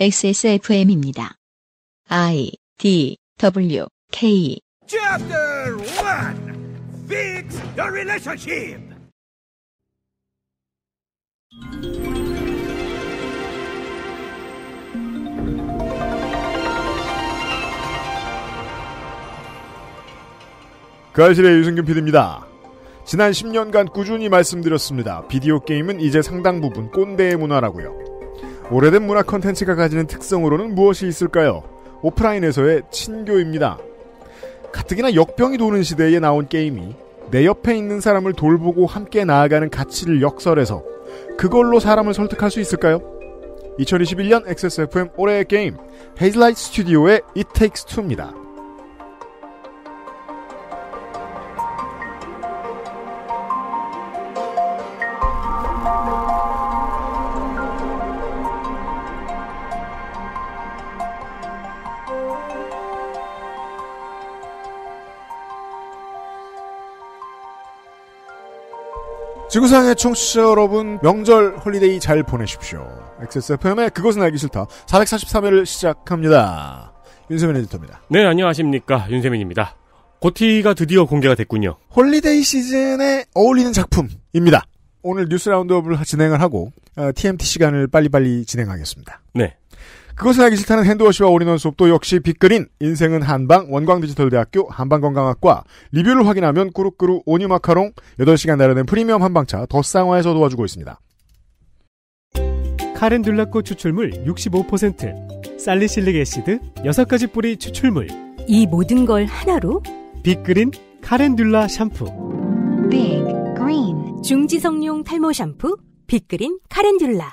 XSFM입니다. I D W K Chapter 1 Fix your relationship 그 알실의 유승균 PD입니다. 지난 10년간 꾸준히 말씀드렸습니다. 비디오 게임은 이제 상당 부분 꼰대의 문화라고요. 오래된 문화 컨텐츠가 가지는 특성으로는 무엇이 있을까요? 오프라인에서의 친교입니다. 가뜩이나 역병이 도는 시대에 나온 게임이 내 옆에 있는 사람을 돌보고 함께 나아가는 가치를 역설해서 그걸로 사람을 설득할 수 있을까요? 2021년 XSFM 올해의 게임 헤이즐라이트 스튜디오의 It Takes Two입니다. 지구상의 청취자 여러분, 명절 홀리데이 잘 보내십시오. XSFM의 그것은 알기 싫다. 443회를 시작합니다. 윤세민 에디터입니다. 네, 안녕하십니까. 윤세민입니다. 고티가 드디어 공개가 됐군요. 홀리데이 시즌에 어울리는 작품입니다. 오늘 뉴스 라운드업을 진행을 하고 TMT 어, 시간을 빨리빨리 진행하겠습니다. 네. 그것을 알기 싫다는 핸드워시와 올인원 수업도 역시 빅그린, 인생은 한방, 원광디지털대학교, 한방건강학과, 리뷰를 확인하면 꾸룩꾸룩 오니마카롱, 8시간 내려낸 프리미엄 한방차, 더 쌍화에서 도와주고 있습니다. 카렌듈라꽃 추출물 65%, 살리실릭 애시드 6가지 뿌리 추출물. 이 모든 걸 하나로? 빅그린 카렌듈라 샴푸. 빅그린. 중지성용 탈모 샴푸, 빅그린 카렌듈라.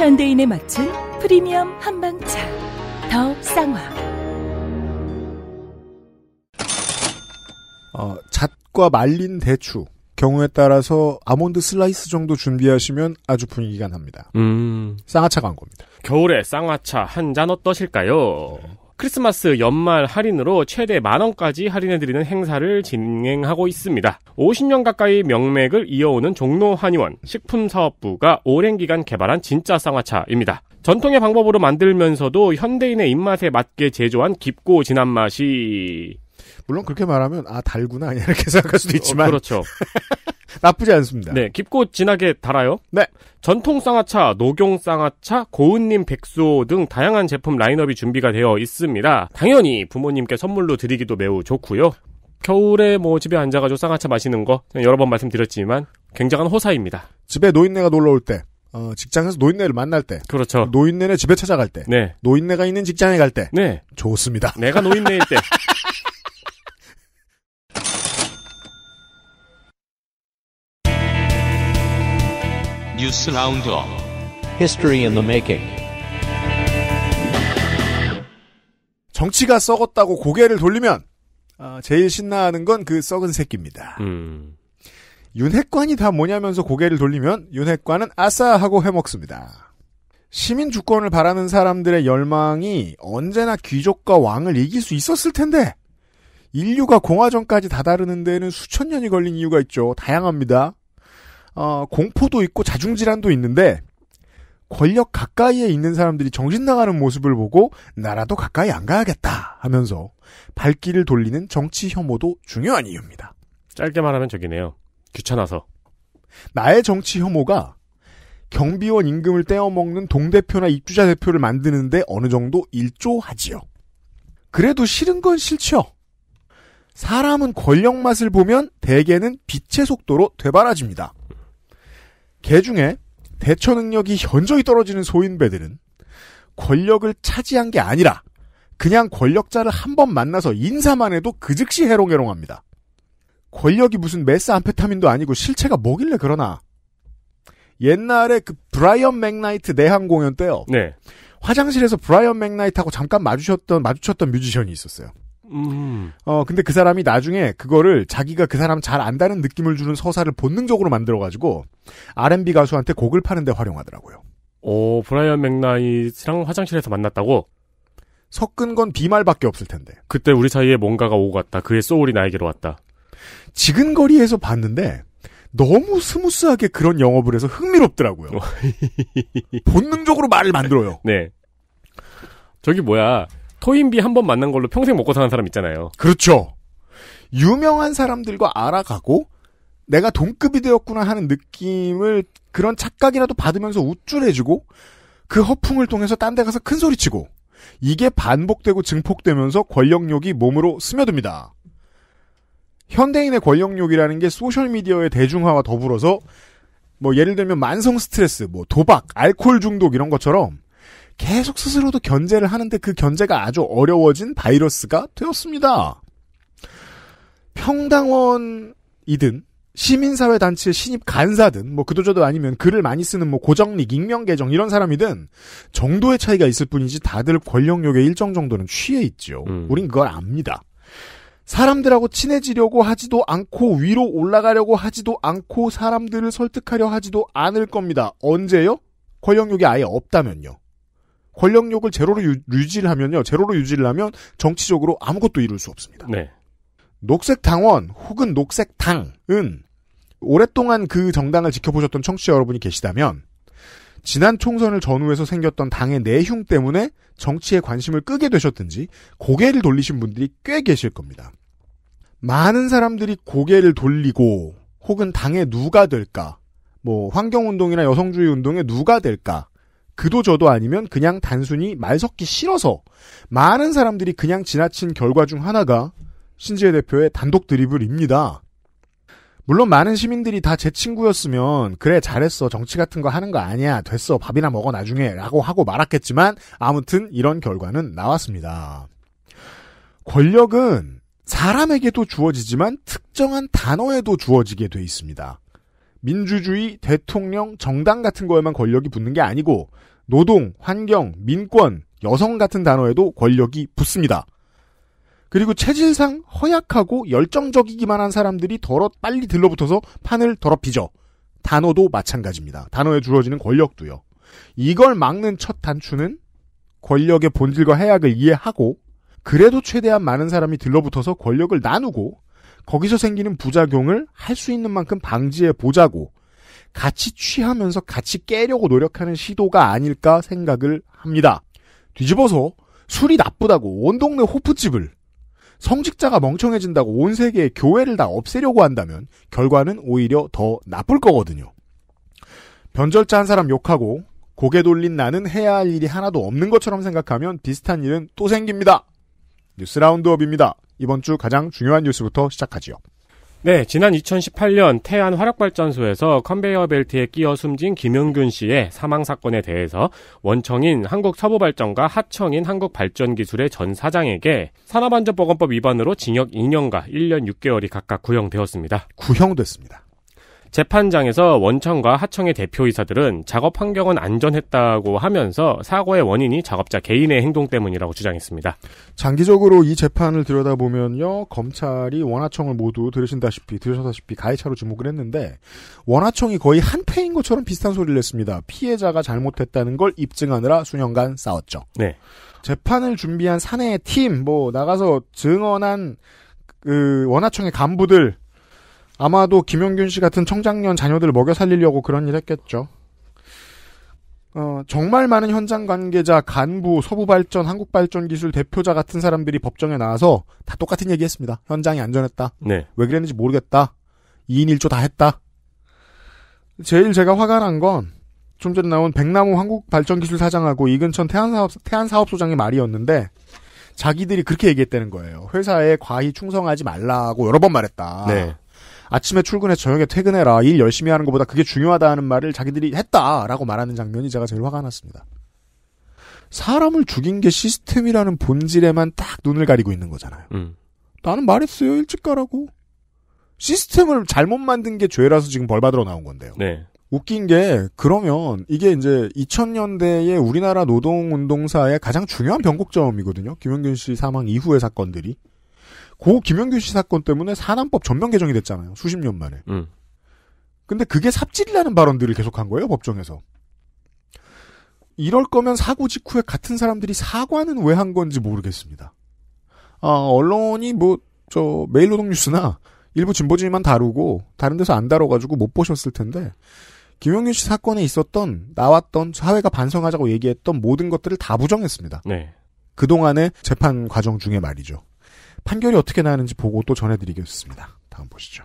현대인에 맞춘 프리미엄 한방차 더 쌍화 어, 잣과 말린 대추 경우에 따라서 아몬드 슬라이스 정도 준비하시면 아주 분위기가 납니다. 음. 쌍화차 광고입니다. 겨울에 쌍화차 한 잔 어떠실까요? 네. 크리스마스 연말 할인으로 최대 만원까지 할인해드리는 행사를 진행하고 있습니다. 50년 가까이 명맥을 이어오는 종로한의원 식품사업부가 오랜 기간 개발한 진짜 쌍화차입니다. 전통의 방법으로 만들면서도 현대인의 입맛에 맞게 제조한 깊고 진한 맛이 물론 그렇게 말하면 아 달구나 아니야 이렇게 생각할 수도 어, 있지만 어, 그렇죠. 나쁘지 않습니다. 네, 깊고 진하게 달아요. 네. 전통 쌍화차, 녹용 쌍화차, 고은님백소등 다양한 제품 라인업이 준비가 되어 있습니다. 당연히 부모님께 선물로 드리기도 매우 좋고요. 겨울에 뭐 집에 앉아가지고 쌍화차 마시는 거 여러 번 말씀드렸지만 굉장한 호사입니다. 집에 노인네가 놀러 올 때, 어, 직장에서 노인네를 만날 때, 그렇죠. 노인네네 집에 찾아갈 때, 네. 노인네가 있는 직장에 갈 때, 네. 좋습니다. 내가 노인네일 때. 뉴스 라운드업 History in 정치가 썩었다고 고개를 돌리면 어, 제일 신나하는 건 그 썩은 새끼입니다. 음. 윤핵관이 다 뭐냐면서 고개를 돌리면 윤핵관은 아싸 하고 해먹습니다. 시민 주권을 바라는 사람들의 열망이 언제나 귀족과 왕을 이길 수 있었을 텐데 인류가 공화정까지 다다르는 데는 에 수천 년이 걸린 이유가 있죠. 다양합니다. 어, 공포도 있고 자중질환도 있는데 권력 가까이에 있는 사람들이 정신 나가는 모습을 보고 나라도 가까이 안 가야겠다 하면서 발길을 돌리는 정치 혐오도 중요한 이유입니다. 짧게 말하면 저기네요. 귀찮아서. 나의 정치 혐오가 경비원 임금을 떼어먹는 동대표나 입주자 대표를 만드는데 어느 정도 일조하지요. 그래도 싫은 건 싫죠. 사람은 권력 맛을 보면 대개는 빛의 속도로 되바라집니다. 개 중에 대처 능력이 현저히 떨어지는 소인배들은 권력을 차지한 게 아니라 그냥 권력자를 한 번 만나서 인사만 해도 그 즉시 해롱해롱합니다. 권력이 무슨 메스 암페타민도 아니고 실체가 뭐길래 그러나 옛날에 그 브라이언 맥나이트 내한 공연 때요. 네. 화장실에서 브라이언 맥나이트하고 잠깐 마주쳤던 마주쳤던 뮤지션이 있었어요. 음. 어 근데 그 사람이 나중에 그거를 자기가 그 사람 잘 안다는 느낌을 주는 서사를 본능적으로 만들어 가지고 R&B 가수한테 곡을 파는데 활용하더라고요. 오 브라이언 맥나이랑 화장실에서 만났다고? 섞은 건 비말밖에 없을 텐데. 그때 우리 사이에 뭔가가 오고 갔다. 그의 소울이 나에게로 왔다. 지근거리에서 봤는데 너무 스무스하게 그런 영업을 해서 흥미롭더라고요. 본능적으로 말을 만들어요. 네. 저기 뭐야. 토인비 한 번 만난 걸로 평생 먹고 사는 사람 있잖아요. 그렇죠. 유명한 사람들과 알아가고 내가 동급이 되었구나 하는 느낌을 그런 착각이라도 받으면서 우쭐해지고 그 허풍을 통해서 딴 데 가서 큰 소리치고 이게 반복되고 증폭되면서 권력욕이 몸으로 스며듭니다. 현대인의 권력욕이라는 게 소셜미디어의 대중화와 더불어서 뭐 예를 들면 만성 스트레스, 뭐 도박, 알코올 중독 이런 것처럼 계속 스스로도 견제를 하는데 그 견제가 아주 어려워진 바이러스가 되었습니다. 평당원이든 시민사회 단체 신입 간사든 뭐 그도저도 아니면 글을 많이 쓰는 뭐 고정릭 익명 계정 이런 사람이든 정도의 차이가 있을 뿐이지 다들 권력욕의 일정 정도는 취해 있죠요 음. 우린 그걸 압니다. 사람들하고 친해지려고 하지도 않고 위로 올라가려고 하지도 않고 사람들을 설득하려 하지도 않을 겁니다. 언제요? 권력욕이 아예 없다면요. 권력력을 제로로 유, 지를 하면요. 제로로 유지를 하면 정치적으로 아무것도 이룰 수 없습니다. 네. 녹색 당원 혹은 녹색 당은 오랫동안 그 정당을 지켜보셨던 청취자 여러분이 계시다면 지난 총선을 전후해서 생겼던 당의 내흉 때문에 정치에 관심을 끄게 되셨든지 고개를 돌리신 분들이 꽤 계실 겁니다. 많은 사람들이 고개를 돌리고 혹은 당에 누가 될까 뭐 환경운동이나 여성주의 운동에 누가 될까 그도 저도 아니면 그냥 단순히 말 섞기 싫어서 많은 사람들이 그냥 지나친 결과 중 하나가 신지혜 대표의 단독 드리블입니다. 물론 많은 시민들이 다 제 친구였으면 그래 잘했어 정치 같은 거 하는 거 아니야 됐어 밥이나 먹어 나중에 라고 하고 말았겠지만 아무튼 이런 결과는 나왔습니다. 권력은 사람에게도 주어지지만 특정한 단어에도 주어지게 돼 있습니다. 민주주의, 대통령, 정당 같은 거에만 권력이 붙는 게 아니고 노동, 환경, 민권, 여성 같은 단어에도 권력이 붙습니다. 그리고 체질상 허약하고 열정적이기만 한 사람들이 더러 빨리 들러붙어서 판을 더럽히죠. 단어도 마찬가지입니다. 단어에 주어지는 권력도요. 이걸 막는 첫 단추는 권력의 본질과 해악을 이해하고 그래도 최대한 많은 사람이 들러붙어서 권력을 나누고 거기서 생기는 부작용을 할 수 있는 만큼 방지해 보자고 같이 취하면서 같이 깨려고 노력하는 시도가 아닐까 생각을 합니다. 뒤집어서 술이 나쁘다고 온 동네 호프집을 성직자가 멍청해진다고 온 세계의 교회를 다 없애려고 한다면 결과는 오히려 더 나쁠 거거든요. 변절자 한 사람 욕하고 고개 돌린 나는 해야 할 일이 하나도 없는 것처럼 생각하면 비슷한 일은 또 생깁니다. 뉴스 라운드업입니다. 이번 주 가장 중요한 뉴스부터 시작하지요. 네, 지난 2018년 태안 화력발전소에서 컨베이어 벨트에 끼어 숨진 김용균 씨의 사망 사건에 대해서 원청인 한국서부발전과 하청인 한국발전기술의 전 사장에게 산업안전보건법 위반으로 징역 2년과 1년 6개월이 각각 구형되었습니다. 구형됐습니다. 재판장에서 원청과 하청의 대표이사들은 작업 환경은 안전했다고 하면서 사고의 원인이 작업자 개인의 행동 때문이라고 주장했습니다. 장기적으로 이 재판을 들여다보면요. 검찰이 원하청을 모두 들으신다시피 들으셨다시피 가해차로 주목을 했는데 원하청이 거의 한패인 것처럼 비슷한 소리를 냈습니다. 피해자가 잘못했다는 걸 입증하느라 수년간 싸웠죠. 네. 재판을 준비한 사내의 팀, 뭐 나가서 증언한 그 원하청의 간부들 아마도 김영균 씨 같은 청장년 자녀들 먹여 살리려고 그런 일 했겠죠. 어, 정말 많은 현장 관계자, 간부, 서부발전, 한국발전기술 대표자 같은 사람들이 법정에 나와서 다 똑같은 얘기 했습니다. 현장이 안전했다. 네. 왜 그랬는지 모르겠다. 2인 1조 다 했다. 제일 제가 화가 난 건 좀 전에 나온 백나무 한국발전기술 사장하고 이근천 태안사업, 태안사업소장의 말이었는데 자기들이 그렇게 얘기했다는 거예요. 회사에 과히 충성하지 말라고 여러 번 말했다. 네. 아침에 출근해 저녁에 퇴근해라 일 열심히 하는 것보다 그게 중요하다는 말을 자기들이 했다라고 말하는 장면이 제가 제일 화가 났습니다. 사람을 죽인 게 시스템이라는 본질에만 딱 눈을 가리고 있는 거잖아요. 음. 나는 말했어요 일찍 가라고. 시스템을 잘못 만든 게 죄라서 지금 벌 받으러 나온 건데요. 네. 웃긴 게 그러면 이게 이제 2000년대의 우리나라 노동운동사의 가장 중요한 변곡점이거든요. 김현균 씨 사망 이후의 사건들이. 고 김영규 씨 사건 때문에 사남법 전면 개정이 됐잖아요. 수십 년 만에. 음. 근데 그게 삽질이라는 발언들을 계속한 거예요, 법정에서. 이럴 거면 사고 직후에 같은 사람들이 사과는 왜 한 건지 모르겠습니다. 아, 언론이 뭐, 저, 메일노동 뉴스나 일부 진보진만 다루고, 다른 데서 안 다뤄가지고 못 보셨을 텐데, 김용균 씨 사건에 있었던, 나왔던, 사회가 반성하자고 얘기했던 모든 것들을 다 부정했습니다. 네. 그동안의 재판 과정 중에 말이죠. 판결이 어떻게 나는지 보고 또 전해드리겠습니다. 다음 보시죠.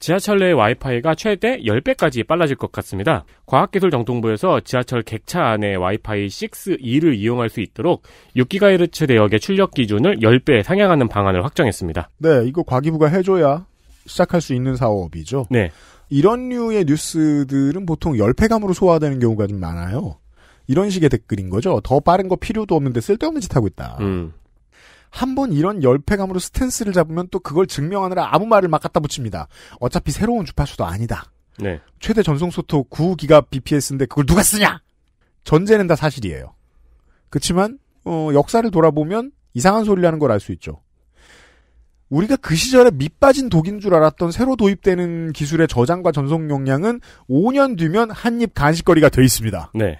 지하철 내 와이파이가 최대 10배까지 빨라질 것 같습니다. 과학기술정통부에서 지하철 객차 안에 와이파이 6E를 이용할 수 있도록 6GHz 대역의 출력 기준을 10배 상향하는 방안을 확정했습니다. 네, 이거 과기부가 해줘야 시작할 수 있는 사업이죠. 네. 이런 류의 뉴스들은 보통 열패감으로 소화되는 경우가 좀 많아요. 이런 식의 댓글인 거죠. 더 빠른 거 필요도 없는데 쓸데없는 짓 하고 있다. 음. 한번 이런 열패감으로 스탠스를 잡으면 또 그걸 증명하느라 아무 말을 막 갖다 붙입니다. 어차피 새로운 주파수도 아니다. 네. 최대 전송 소토 9기가 bps인데 그걸 누가 쓰냐? 전제는 다 사실이에요. 그렇지만 어, 역사를 돌아보면 이상한 소리라는 걸 알 수 있죠. 우리가 그 시절에 밑빠진 독인 줄 알았던 새로 도입되는 기술의 저장과 전송 용량은 5년 뒤면 한입 간식거리가 돼 있습니다. 네.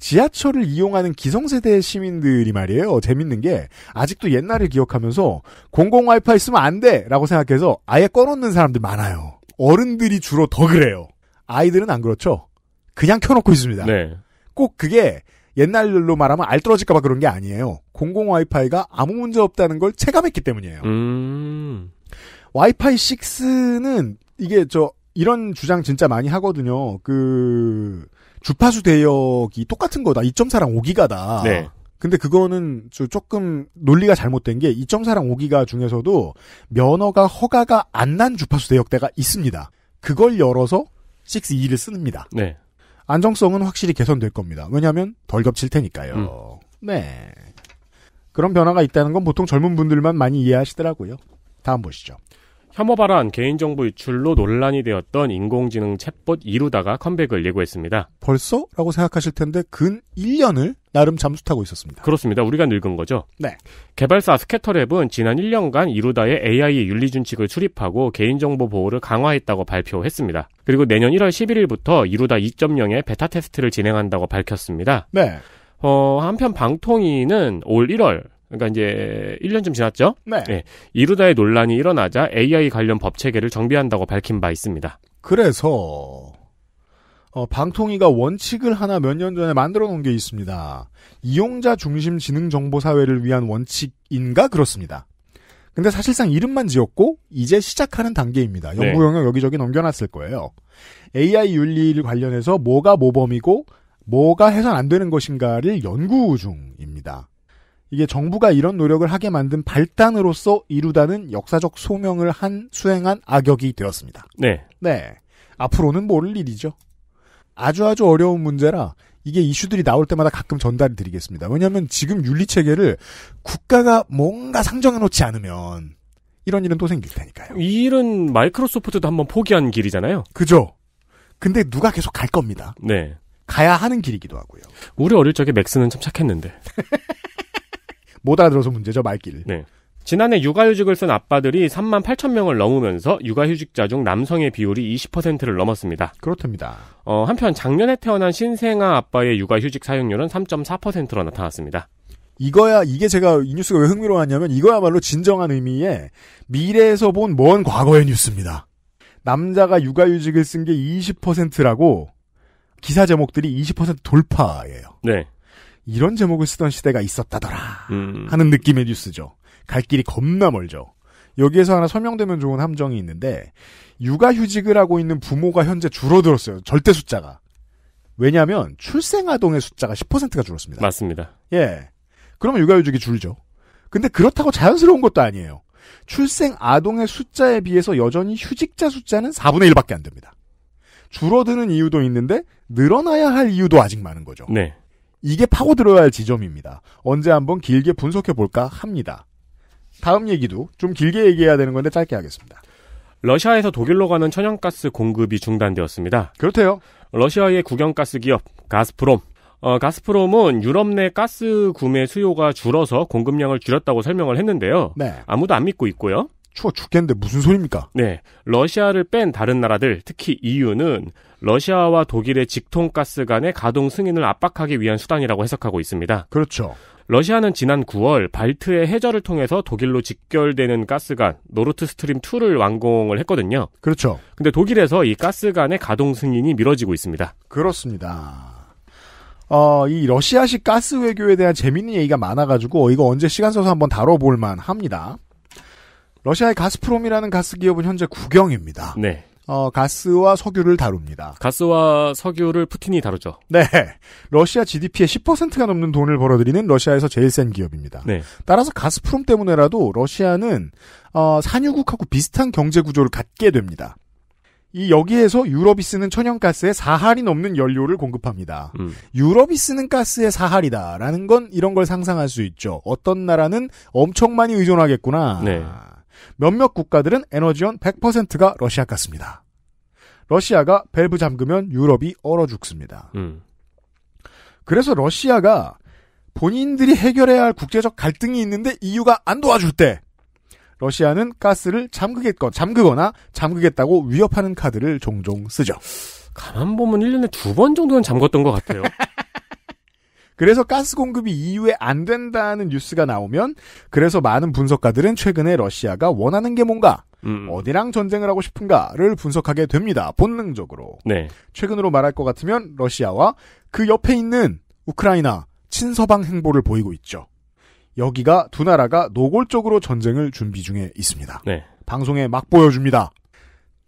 지하철을 이용하는 기성세대 시민들이 말이에요. 재밌는 게 아직도 옛날을 기억하면서 공공 와이파이 쓰면 안 돼라고 생각해서 아예 꺼놓는 사람들 많아요. 어른들이 주로 더 그래요. 아이들은 안 그렇죠. 그냥 켜놓고 있습니다. 네. 꼭 그게 옛날로 말하면 알떨어질까봐 그런 게 아니에요. 공공 와이파이가 아무 문제 없다는 걸 체감했기 때문이에요. 음... 와이파이 6는 이게 저 이런 주장 진짜 많이 하거든요. 그 주파수 대역이 똑같은 거다. 2.4랑 5기가다. 네. 근데 그거는 조금 논리가 잘못된 게 2.4랑 5기가 중에서도 면허가 허가가 안 난 주파수 대역대가 있습니다. 그걸 열어서 6E를 씁니다. 네. 안정성은 확실히 개선될 겁니다. 왜냐하면 덜 겹칠 테니까요. 음. 네. 그런 변화가 있다는 건 보통 젊은 분들만 많이 이해하시더라고요. 다음 보시죠. 혐오 발언, 개인정보 유출로 논란이 되었던 인공지능 챗봇 이루다가 컴백을 예고했습니다. 벌써? 라고 생각하실 텐데 근 1년을 나름 잠수 타고 있었습니다. 그렇습니다. 우리가 늙은 거죠. 네. 개발사 스캐터랩은 지난 1년간 이루다의 AI 윤리 준칙을 수립하고 개인정보 보호를 강화했다고 발표했습니다. 그리고 내년 1월 11일부터 이루다 2.0의 베타 테스트를 진행한다고 밝혔습니다. 네. 어, 한편 방통위는 올 1월 그러니까 이제 1년쯤 지났죠. 네. 네. 이루다의 논란이 일어나자 AI 관련 법 체계를 정비한다고 밝힌 바 있습니다. 그래서 어, 방통위가 원칙을 하나 몇 년 전에 만들어 놓은 게 있습니다. 이용자 중심 지능 정보 사회를 위한 원칙인가 그렇습니다. 근데 사실상 이름만 지었고 이제 시작하는 단계입니다. 네. 연구 영역 여기저기 넘겨놨을 거예요. AI 윤리를 관련해서 뭐가 모범이고 뭐가 해선 안 되는 것인가를 연구 중입니다. 이게 정부가 이런 노력을 하게 만든 발단으로서 이루다는 역사적 소명을 한 수행한 악역이 되었습니다. 네. 네. 앞으로는 모를 일이죠. 아주 아주 어려운 문제라 이게 이슈들이 나올 때마다 가끔 전달을 드리겠습니다. 왜냐하면 지금 윤리 체계를 국가가 뭔가 상정해 놓지 않으면 이런 일은 또 생길 테니까요. 이 일은 마이크로소프트도 한번 포기한 길이잖아요. 그죠. 근데 누가 계속 갈 겁니다. 네. 가야 하는 길이기도 하고요. 우리 어릴 적에 맥스는 참 착했는데. 못 알아들어서 문제죠 말길. 네. 지난해 육아휴직을 쓴 아빠들이 3만 8천 명을 넘으면서 육아휴직자 중 남성의 비율이 20%를 넘었습니다. 그렇답니다. 어, 한편 작년에 태어난 신생아 아빠의 육아휴직 사용률은 3.4%로 나타났습니다. 이거야 이게 제가 이 뉴스가 왜 흥미로웠냐면 이거야말로 진정한 의미의 미래에서 본 먼 과거의 뉴스입니다. 남자가 육아휴직을 쓴 게 20%라고 기사 제목들이 20% 돌파예요. 네. 이런 제목을 쓰던 시대가 있었다더라 음. 하는 느낌의 뉴스죠. 갈 길이 겁나 멀죠. 여기에서 하나 설명되면 좋은 함정이 있는데 육아휴직을 하고 있는 부모가 현재 줄어들었어요. 절대 숫자가. 왜냐하면 출생아동의 숫자가 10%가 줄었습니다. 맞습니다. 예. 그러면 육아휴직이 줄죠. 근데 그렇다고 자연스러운 것도 아니에요. 출생아동의 숫자에 비해서 여전히 휴직자 숫자는 4분의 1밖에 안 됩니다. 줄어드는 이유도 있는데 늘어나야 할 이유도 아직 많은 거죠. 네. 이게 파고들어야 할 지점입니다. 언제 한번 길게 분석해 볼까 합니다. 다음 얘기도 좀 길게 얘기해야 되는 건데 짧게 하겠습니다. 러시아에서 독일로 가는 천연가스 공급이 중단되었습니다. 그렇대요. 러시아의 국영가스 기업 가스프롬. 어, 가스프롬은 유럽 내 가스 구매 수요가 줄어서 공급량을 줄였다고 설명을 했는데요. 네. 아무도 안 믿고 있고요. 추워 죽겠는데 무슨 소리입니까? 네. 러시아를 뺀 다른 나라들, 특히 이유는 러시아와 독일의 직통가스 간의 가동 승인을 압박하기 위한 수단이라고 해석하고 있습니다. 그렇죠. 러시아는 지난 9월 발트의 해저를 통해서 독일로 직결되는 가스관 노르트 스트림 2를 완공을 했거든요. 그렇죠. 근데 독일에서 이 가스관의 가동 승인이 미뤄지고 있습니다. 그렇습니다. 어, 이 러시아식 가스 외교에 대한 재밌는 얘기가 많아가지고 이거 언제 시간 써서 한번 다뤄볼만 합니다. 러시아의 가스프롬이라는 가스 기업은 현재 국영입니다. 네. 어, 가스와 석유를 다룹니다. 가스와 석유를 푸틴이 다루죠. 네. 러시아 GDP의 10%가 넘는 돈을 벌어들이는 러시아에서 제일 센 기업입니다. 네. 따라서 가스프롬 때문에라도 러시아는 어, 산유국하고 비슷한 경제 구조를 갖게 됩니다. 이 여기에서 유럽이 쓰는 천연가스의 4할이 넘는 연료를 공급합니다. 음. 유럽이 쓰는 가스의 4할이다라는 건 이런 걸 상상할 수 있죠. 어떤 나라는 엄청 많이 의존하겠구나. 네. 몇몇 국가들은 에너지원 100%가 러시아 같습니다. 러시아가 밸브 잠그면 유럽이 얼어 죽습니다. 음. 그래서 러시아가 본인들이 해결해야 할 국제적 갈등이 있는데 이유가안 도와줄 때 러시아는 가스를 잠그겠건 잠그거나 잠그겠다고 위협하는 카드를 종종 쓰죠. 가만 보면 1년에 두 번 정도는 잠궜던 것 같아요. 그래서 가스 공급이 이후에 안 된다는 뉴스가 나오면 그래서 많은 분석가들은 최근에 러시아가 원하는 게 뭔가 음. 어디랑 전쟁을 하고 싶은가를 분석하게 됩니다. 본능적으로. 네. 최근으로 말할 것 같으면 러시아와 그 옆에 있는 우크라이나 친서방 행보를 보이고 있죠. 여기가 두 나라가 노골적으로 전쟁을 준비 중에 있습니다. 네. 방송에 막 보여줍니다.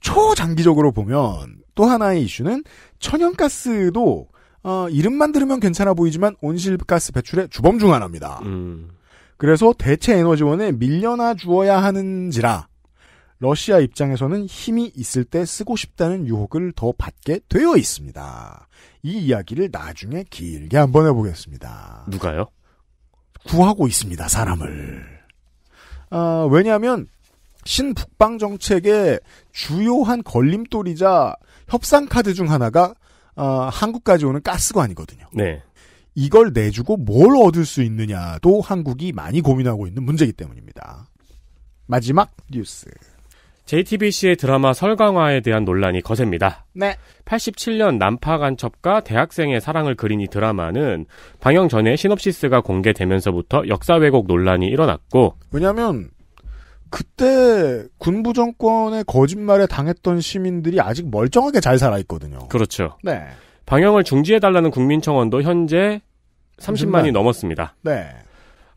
초장기적으로 보면 또 하나의 이슈는 천연가스도 어, 이름만 들으면 괜찮아 보이지만 온실가스 배출의 주범 중 하나입니다. 음. 그래서 대체 에너지원에 밀려나 주어야 하는지라 러시아 입장에서는 힘이 있을 때 쓰고 싶다는 유혹을 더 받게 되어 있습니다. 이 이야기를 나중에 길게 한번 해보겠습니다. 누가요? 구하고 있습니다, 사람을. 아, 왜냐하면 신북방 정책의 주요한 걸림돌이자 협상 카드 중 하나가 어, 한국까지 오는 가스관이거든요. 네. 이걸 내주고 뭘 얻을 수 있느냐도 한국이 많이 고민하고 있는 문제이기 때문입니다. 마지막 뉴스. JTBC의 드라마 설강화에 대한 논란이 거셉니다. 네. 87년 남파 간첩과 대학생의 사랑을 그린 이 드라마는 방영 전에 시놉시스가 공개되면서부터 역사 왜곡 논란이 일어났고 왜냐하면 그때 군부 정권의 거짓말에 당했던 시민들이 아직 멀쩡하게 잘 살아 있거든요. 그렇죠. 네. 방영을 중지해 달라는 국민청원도 현재 30만이 30만. 넘었습니다. 네.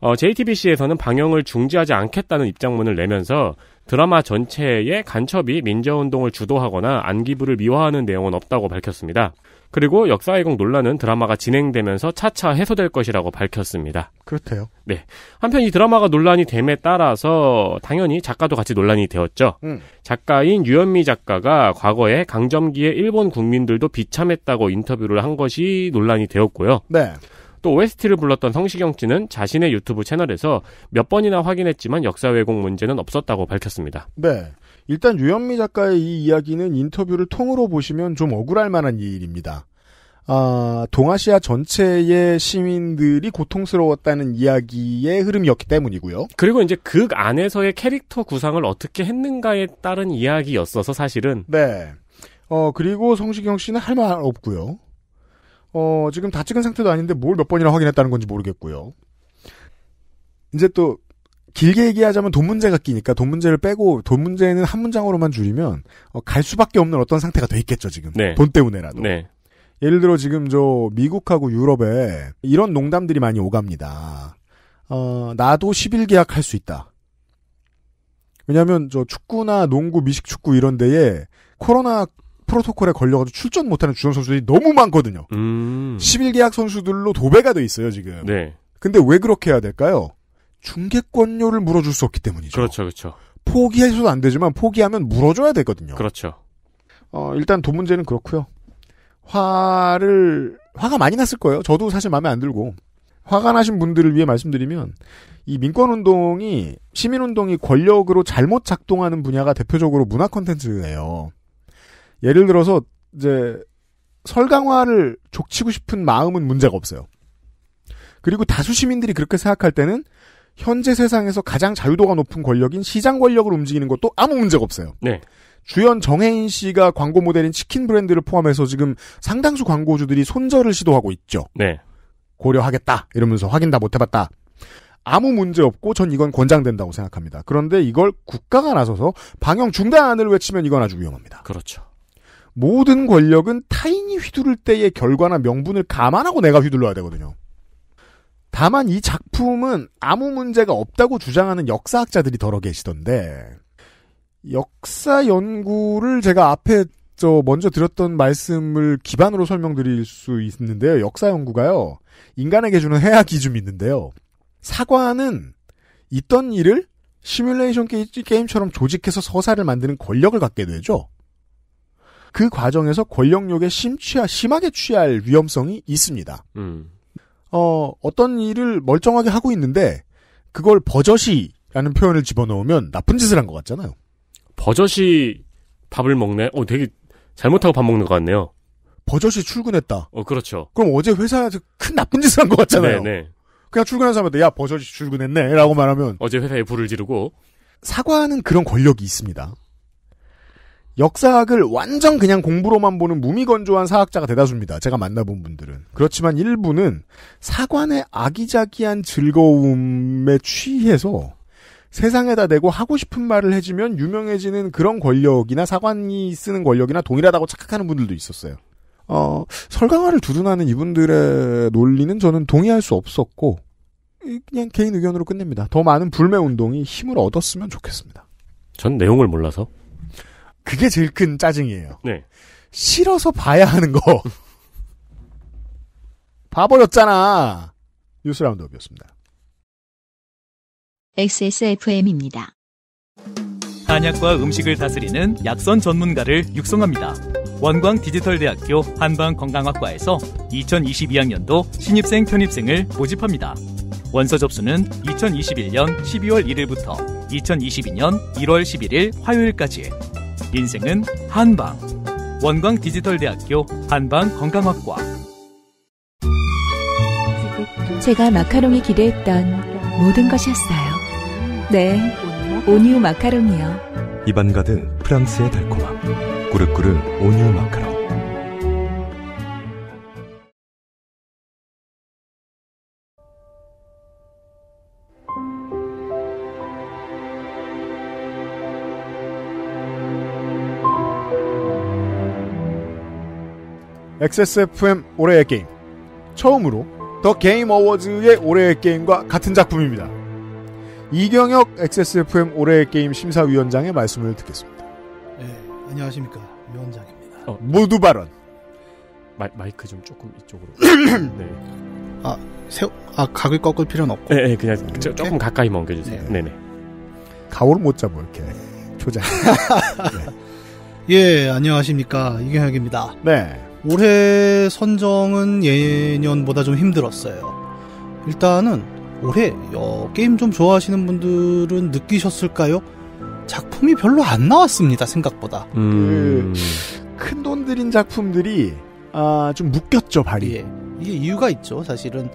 어, JTBC에서는 방영을 중지하지 않겠다는 입장문을 내면서 드라마 전체에 간첩이 민주화운동을 주도하거나 안기부를 미화하는 내용은 없다고 밝혔습니다. 그리고 역사왜곡 논란은 드라마가 진행되면서 차차 해소될 것이라고 밝혔습니다. 그렇대요. 네. 한편 이 드라마가 논란이 됨에 따라서 당연히 작가도 같이 논란이 되었죠. 음. 작가인 유현미 작가가 과거에 강점기에 일본 국민들도 비참했다고 인터뷰를 한 것이 논란이 되었고요. 네. 또 OST를 불렀던 성시경 씨는 자신의 유튜브 채널에서 몇 번이나 확인했지만 역사 왜곡 문제는 없었다고 밝혔습니다. 네. 일단 유현미 작가의 이 이야기는 인터뷰를 통으로 보시면 좀 억울할 만한 일입니다. 아, 동아시아 전체의 시민들이 고통스러웠다는 이야기의 흐름이었기 때문이고요. 그리고 이제 극 안에서의 캐릭터 구상을 어떻게 했는가에 따른 이야기였어서 사실은. 네. 어, 그리고 성시경 씨는 할 말 없고요. 어, 지금 다 찍은 상태도 아닌데 뭘 몇 번이나 확인했다는 건지 모르겠고요. 이제 또 길게 얘기하자면 돈 문제가 끼니까 돈 문제를 빼고 돈 문제는 한 문장으로만 줄이면 어, 갈 수밖에 없는 어떤 상태가 돼 있겠죠 지금 네. 돈 때문에라도. 네. 예를 들어 지금 저 미국하고 유럽에 이런 농담들이 많이 오갑니다. 어, 나도 1일계약할 수 있다. 왜냐하면 저 축구나 농구, 미식축구 이런 데에 코로나 프로토콜에 걸려가지고 출전 못하는 주전 선수들이 너무 많거든요. 음. 11계약 선수들로 도배가 돼 있어요 지금. 네. 근데 왜 그렇게 해야 될까요? 중개권료를 물어줄 수 없기 때문이죠. 그렇죠, 그렇죠. 포기해서도 안 되지만 포기하면 물어줘야 되거든요. 그렇죠. 어, 일단 돈 문제는 그렇고요. 화를 화가 많이 났을 거예요. 저도 사실 마음에 안 들고 화가 나신 분들을 위해 말씀드리면 이 민권 운동이 시민 운동이 권력으로 잘못 작동하는 분야가 대표적으로 문화 콘텐츠예요. 예를 들어서 이제 설강화를 족치고 싶은 마음은 문제가 없어요. 그리고 다수 시민들이 그렇게 생각할 때는 현재 세상에서 가장 자유도가 높은 권력인 시장 권력을 움직이는 것도 아무 문제가 없어요. 네. 주연 정혜인 씨가 광고 모델인 치킨 브랜드를 포함해서 지금 상당수 광고주들이 손절을 시도하고 있죠. 네. 고려하겠다 이러면서 확인 다 못해봤다. 아무 문제 없고 전 이건 권장된다고 생각합니다. 그런데 이걸 국가가 나서서 방영 중단을 외치면 이건 아주 위험합니다. 그렇죠. 모든 권력은 타인이 휘두를 때의 결과나 명분을 감안하고 내가 휘둘러야 되거든요. 다만 이 작품은 아무 문제가 없다고 주장하는 역사학자들이 더러 계시던데 역사 연구를 제가 앞에 저 먼저 드렸던 말씀을 기반으로 설명드릴 수 있는데요. 역사 연구가요. 인간에게 주는 해야 기준 있는데요. 사과는 있던 일을 시뮬레이션 게임처럼 조직해서 서사를 만드는 권력을 갖게 되죠. 그 과정에서 권력력에 심취하, 심하게 취할 위험성이 있습니다. 음. 어, 어떤 일을 멀쩡하게 하고 있는데 그걸 버젓이라는 표현을 집어넣으면 나쁜 짓을 한 것 같잖아요. 버젓이 밥을 먹네. 어, 되게 잘못하고 밥 먹는 것 같네요. 버젓이 출근했다. 어, 그렇죠. 그럼 어제 회사에서 큰 나쁜 짓을 한 것 같잖아요. 네네. 네. 그냥 출근한 사람한테 야 버젓이 출근했네라고 말하면 어제 회사에 불을 지르고 사과는 그런 권력이 있습니다. 역사학을 완전 그냥 공부로만 보는 무미건조한 사학자가 대다수입니다. 제가 만나본 분들은. 그렇지만 일부는 사관의 아기자기한 즐거움에 취해서 세상에다 대고 하고 싶은 말을 해주면 유명해지는 그런 권력이나 사관이 쓰는 권력이나 동일하다고 착각하는 분들도 있었어요. 어, 설강화를 두둔하는 이분들의 논리는 저는 동의할 수 없었고, 그냥 개인 의견으로 끝냅니다. 더 많은 불매운동이 힘을 얻었으면 좋겠습니다. 전 내용을 몰라서. 그게 제일 큰 짜증이에요. 네. 싫어서 봐야 하는 거. 봐버렸잖아. 뉴스 라운드업이었습니다. XSFM입니다. 한약과 음식을 다스리는 약선 전문가를 육성합니다. 원광 디지털대학교 한방건강학과에서 2022학년도 신입생 편입생을 모집합니다. 원서 접수는 2021년 12월 1일부터 2022년 1월 11일 화요일까지 인생은 한방. 원광 디지털대학교 한방 건강학과. 제가 마카롱이 기대했던 모든 것이었어요. 네, 오뉴 마카롱이요. 입안 가득 프랑스의 달콤함. 꾸르꾸르 오뉴 마카롱. XSFM 올해의 게임. 처음으로 더 게임 어워즈의 올해의 게임과 같은 작품입니다. 이경혁 XSFM 올해의 게임 심사위원장의 말씀을 듣겠습니다. 네, 안녕하십니까. 위원장입니다. 어, 모두 발언. 마, 마이크 좀 조금 이쪽으로. 네. 아, 세, 아, 각을 꺾을 필요는 없고. 네, 네 그냥 네. 저, 조금 가까이 멍겨주세요. 네. 네네. 가오를 못잡아 이렇게. 조장 네. 네. 예, 안녕하십니까. 이경혁입니다. 네. 올해 선정은 예년보다 좀 힘들었어요. 일단은 올해 어, 게임 좀 좋아하시는 분들은 느끼셨을까요? 작품이 별로 안 나왔습니다 생각보다. 음... 그 큰돈 들인 작품들이 아, 좀 묶였죠 발이. 예. 이게 이유가 있죠 사실은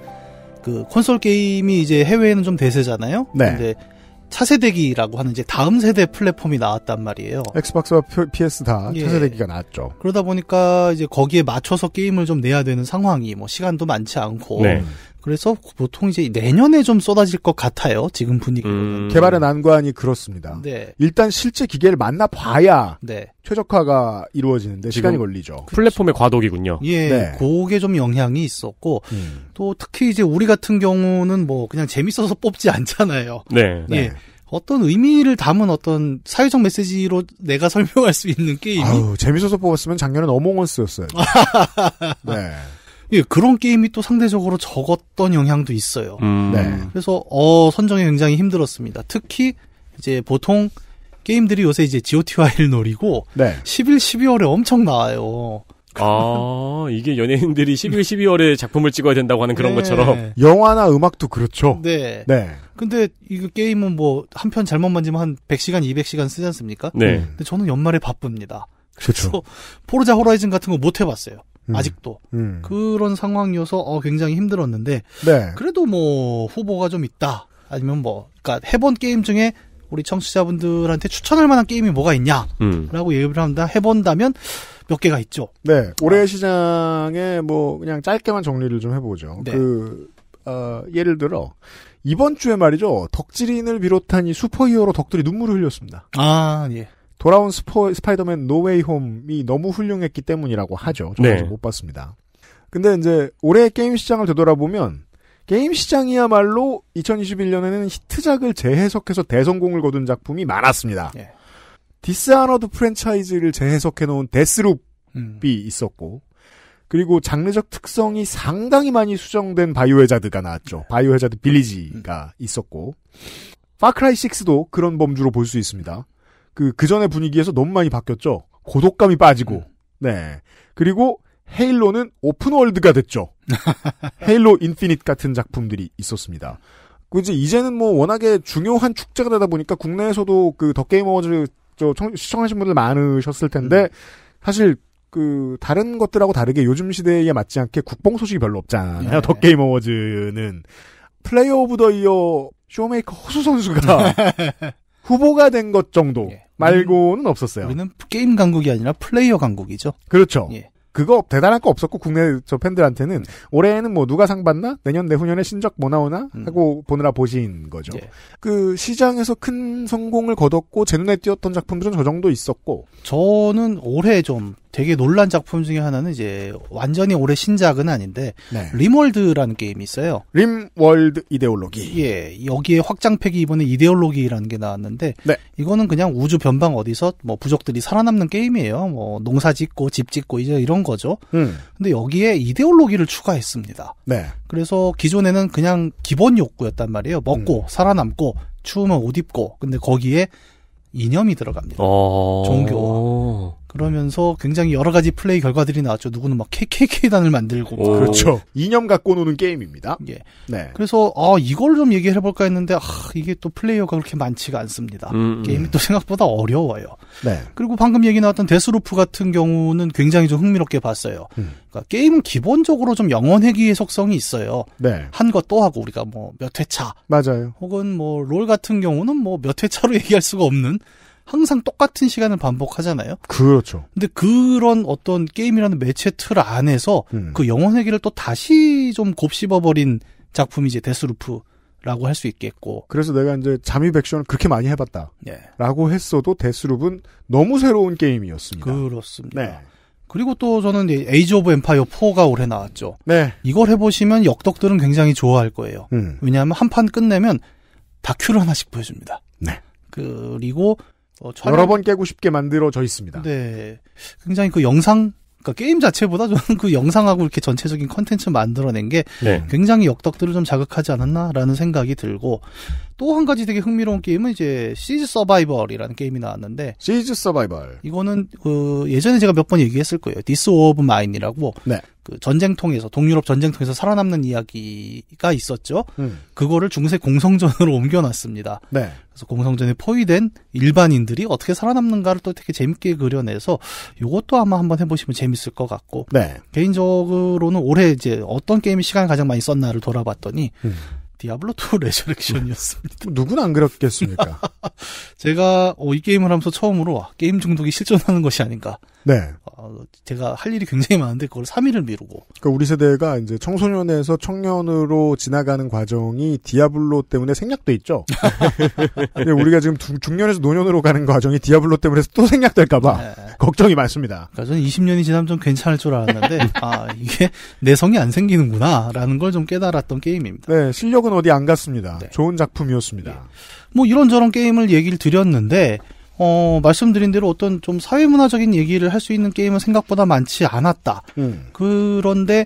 그 콘솔 게임이 이제 해외에는 좀 대세잖아요. 네. 근데 차세대기라고 하는 이제 다음 세대 플랫폼이 나왔단 말이에요. 엑스박스와 PS 다 예. 차세대기가 나왔죠. 그러다 보니까 이제 거기에 맞춰서 게임을 좀 내야 되는 상황이 뭐 시간도 많지 않고 네. 그래서 보통 이제 내년에 좀 쏟아질 것 같아요. 지금 분위기 음... 개발의 난관이 그렇습니다. 네. 일단 실제 기계를 만나 봐야 네. 최적화가 이루어지는데 시간이 걸리죠. 그 플랫폼의 과도기군요. 예, 네. 그게 좀 영향이 있었고 음. 또 특히 이제 우리 같은 경우는 뭐 그냥 재밌어서 뽑지 않잖아요. 네. 예. 네. 예. 어떤 의미를 담은 어떤 사회적 메시지로 내가 설명할 수 있는 게임이 아유, 재밌어서 뽑았으면 작년엔 어몽어스였어요. 네. 예, 그런 게임이 또 상대적으로 적었던 영향도 있어요. 음. 네. 그래서 어 선정이 굉장히 힘들었습니다. 특히 이제 보통 게임들이 요새 이제 GOTY를 노리고 네. 11, 12월에 엄청 나와요. 아, 이게 연예인들이 11, 12월에 작품을 찍어야 된다고 하는 그런 네. 것처럼. 영화나 음악도 그렇죠. 네. 네. 근데 이거 게임은 뭐, 한 편 잘못 만지면 한 100시간, 200시간 쓰지 않습니까? 네. 근데 저는 연말에 바쁩니다. 그렇죠. 그래서 그렇죠. 포르자 호라이즌 같은 거 못 해봤어요. 음. 아직도 음. 그런 상황이어서 어, 굉장히 힘들었는데 네. 그래도 뭐 후보가 좀 있다 아니면 뭐 그러니까 해본 게임 중에 우리 청취자분들한테 추천할 만한 게임이 뭐가 있냐라고 음. 예를 한다 해본다면 몇 개가 있죠. 네 올해 어. 시장에 뭐 그냥 짧게만 정리를 좀 해보죠. 네. 그 어, 예를 들어 이번 주에 말이죠 덕질인을 비롯한 이 슈퍼히어로 덕들이 눈물을 흘렸습니다. 아 예. 돌아온 스포, 스파이더맨 노웨이 홈이 너무 훌륭했기 때문이라고 하죠. 저는 네. 못 봤습니다. 근데 이제 올해 게임 시장을 되돌아보면 게임 시장이야말로 2021년에는 히트작을 재해석해서 대성공을 거둔 작품이 많았습니다. 네. 디스 아너드 프랜차이즈를 재해석해 놓은 데스룹이 음. 있었고 그리고 장르적 특성이 상당히 많이 수정된 바이오 해자드가 나왔죠. 네. 바이오 해자드 빌리지가 음. 있었고 파크라이 6도 그런 범주로 볼 수 있습니다. 그, 그 전의 분위기에서 너무 많이 바뀌었죠. 고독감이 빠지고, 음. 네. 그리고 헤일로는 오픈월드가 됐죠. 헤일로 인피닛 같은 작품들이 있었습니다. 이제 이제는 뭐 워낙에 중요한 축제가 되다 보니까 국내에서도 그 더 게임 어워즈 시청하신 분들 많으셨을 텐데, 음. 사실 그 다른 것들하고 다르게 요즘 시대에 맞지 않게 국뽕 소식이 별로 없잖아요. 네. 더게이머즈는 플레이어 오브 더 이어 쇼메이커 허수 선수가 후보가 된 것 정도 예. 말고는 없었어요. 우리는 게임 강국이 아니라 플레이어 강국이죠. 그렇죠. 예. 그거 대단할 거 없었고 국내 저 팬들한테는 올해는 에뭐 누가 상 받나 내년 내후년에 신작 뭐 나오나 음. 하고 보느라 보신 거죠. 예. 그 시장에서 큰 성공을 거뒀고 제 눈에 띄었던 작품들은 저 정도 있었고 저는 올해 좀 되게 놀란 작품 중에 하나는 이제 완전히 올해 신작은 아닌데 네. 림월드라는 게임이 있어요. 림월드 이데올로기. 예, 여기에 확장팩이 이번에 이데올로기라는 게 나왔는데 네. 이거는 그냥 우주 변방 어디서 뭐 부족들이 살아남는 게임이에요. 뭐 농사 짓고 집 짓고 이제 이런 거죠. 음. 근데 여기에 이데올로기를 추가했습니다. 네. 그래서 기존에는 그냥 기본 욕구였단 말이에요. 먹고 음. 살아남고 추우면 옷 입고 근데 거기에 이념이 들어갑니다. 어. 종교와 그러면서 굉장히 여러 가지 플레이 결과들이 나왔죠. 누구는 막 KKK단을 만들고. 오. 그렇죠. 이념 갖고 노는 게임입니다. 예. 네. 그래서, 아, 이걸 좀 얘기해 볼까 했는데, 아, 이게 또 플레이어가 그렇게 많지가 않습니다. 음, 음, 게임이 또 생각보다 어려워요. 네. 그리고 방금 얘기 나왔던 데스루프 같은 경우는 굉장히 좀 흥미롭게 봤어요. 음. 그러니까 게임은 기본적으로 좀 영원회귀의 속성이 있어요. 네. 한 것 또 하고, 우리가 뭐 몇 회차. 맞아요. 혹은 뭐 롤 같은 경우는 뭐 몇 회차로 얘기할 수가 없는 항상 똑같은 시간을 반복하잖아요. 그렇죠. 근데 그런 어떤 게임이라는 매체 틀 안에서 음. 그 영혼 세계를 또 다시 좀 곱씹어버린 작품이 이제 데스루프. 라고 할 수 있겠고. 그래서 내가 이제 잠입 액션을 그렇게 많이 해봤다. 예. 라고 했어도 데스루프는 너무 새로운 게임이었습니다. 그렇습니다. 네. 그리고 또 저는 에이지 오브 엠파이어 4가 올해 나왔죠. 네. 이걸 해보시면 역덕들은 굉장히 좋아할 거예요. 음. 왜냐하면 한 판 끝내면 다큐를 하나씩 보여줍니다. 네. 그리고 어, 촬영... 여러 번 깨고 싶게 만들어져 있습니다. 네, 굉장히 그 영상 그니까 게임 자체보다 저는 그 영상하고 이렇게 전체적인 컨텐츠 만들어낸 게 네. 굉장히 역덕들을 좀 자극하지 않았나라는 생각이 들고 또 한 가지 되게 흥미로운 게임은 이제 시즈 서바이벌이라는 게임이 나왔는데 시즈 서바이벌 이거는 그 예전에 제가 몇 번 얘기했을 거예요. 디스 오브 마인이라고 네. 그 전쟁통에서 동유럽 전쟁통에서 살아남는 이야기가 있었죠. 음. 그거를 중세 공성전으로 옮겨놨습니다. 네. 그래서 공성전에 포위된 일반인들이 어떻게 살아남는가를 또 되게 재밌게 그려내서 이것도 아마 한번 해보시면 재밌을 것 같고 네. 개인적으로는 올해 이제 어떤 게임이 시간 가장 많이 썼나를 돌아봤더니 음. 디아블로 2 레저렉션이었습니다. 뭐 누구나 안 그렇겠습니까? 제가 어, 이 게임을 하면서 처음으로 게임 중독이 실존하는 것이 아닌가. 네. 어, 제가 할 일이 굉장히 많은데 그걸 3일을 미루고. 그러니까 우리 세대가 이제 청소년에서 청년으로 지나가는 과정이 디아블로 때문에 생략돼 있죠. 근데 우리가 지금 중년에서 노년으로 가는 과정이 디아블로 때문에 또 생략될까봐 네. 걱정이 많습니다. 그러니까 저는 20년이 지나면 좀 괜찮을 줄 알았는데 아 이게 내성이 안 생기는구나라는 걸 좀 깨달았던 게임입니다. 네, 실력은 어디 안 갔습니다. 네. 좋은 작품이었습니다. 네. 뭐 이런저런 게임을 얘기를 드렸는데 어, 말씀드린 대로 어떤 좀 사회문화적인 얘기를 할 수 있는 게임은 생각보다 많지 않았다. 음. 그런데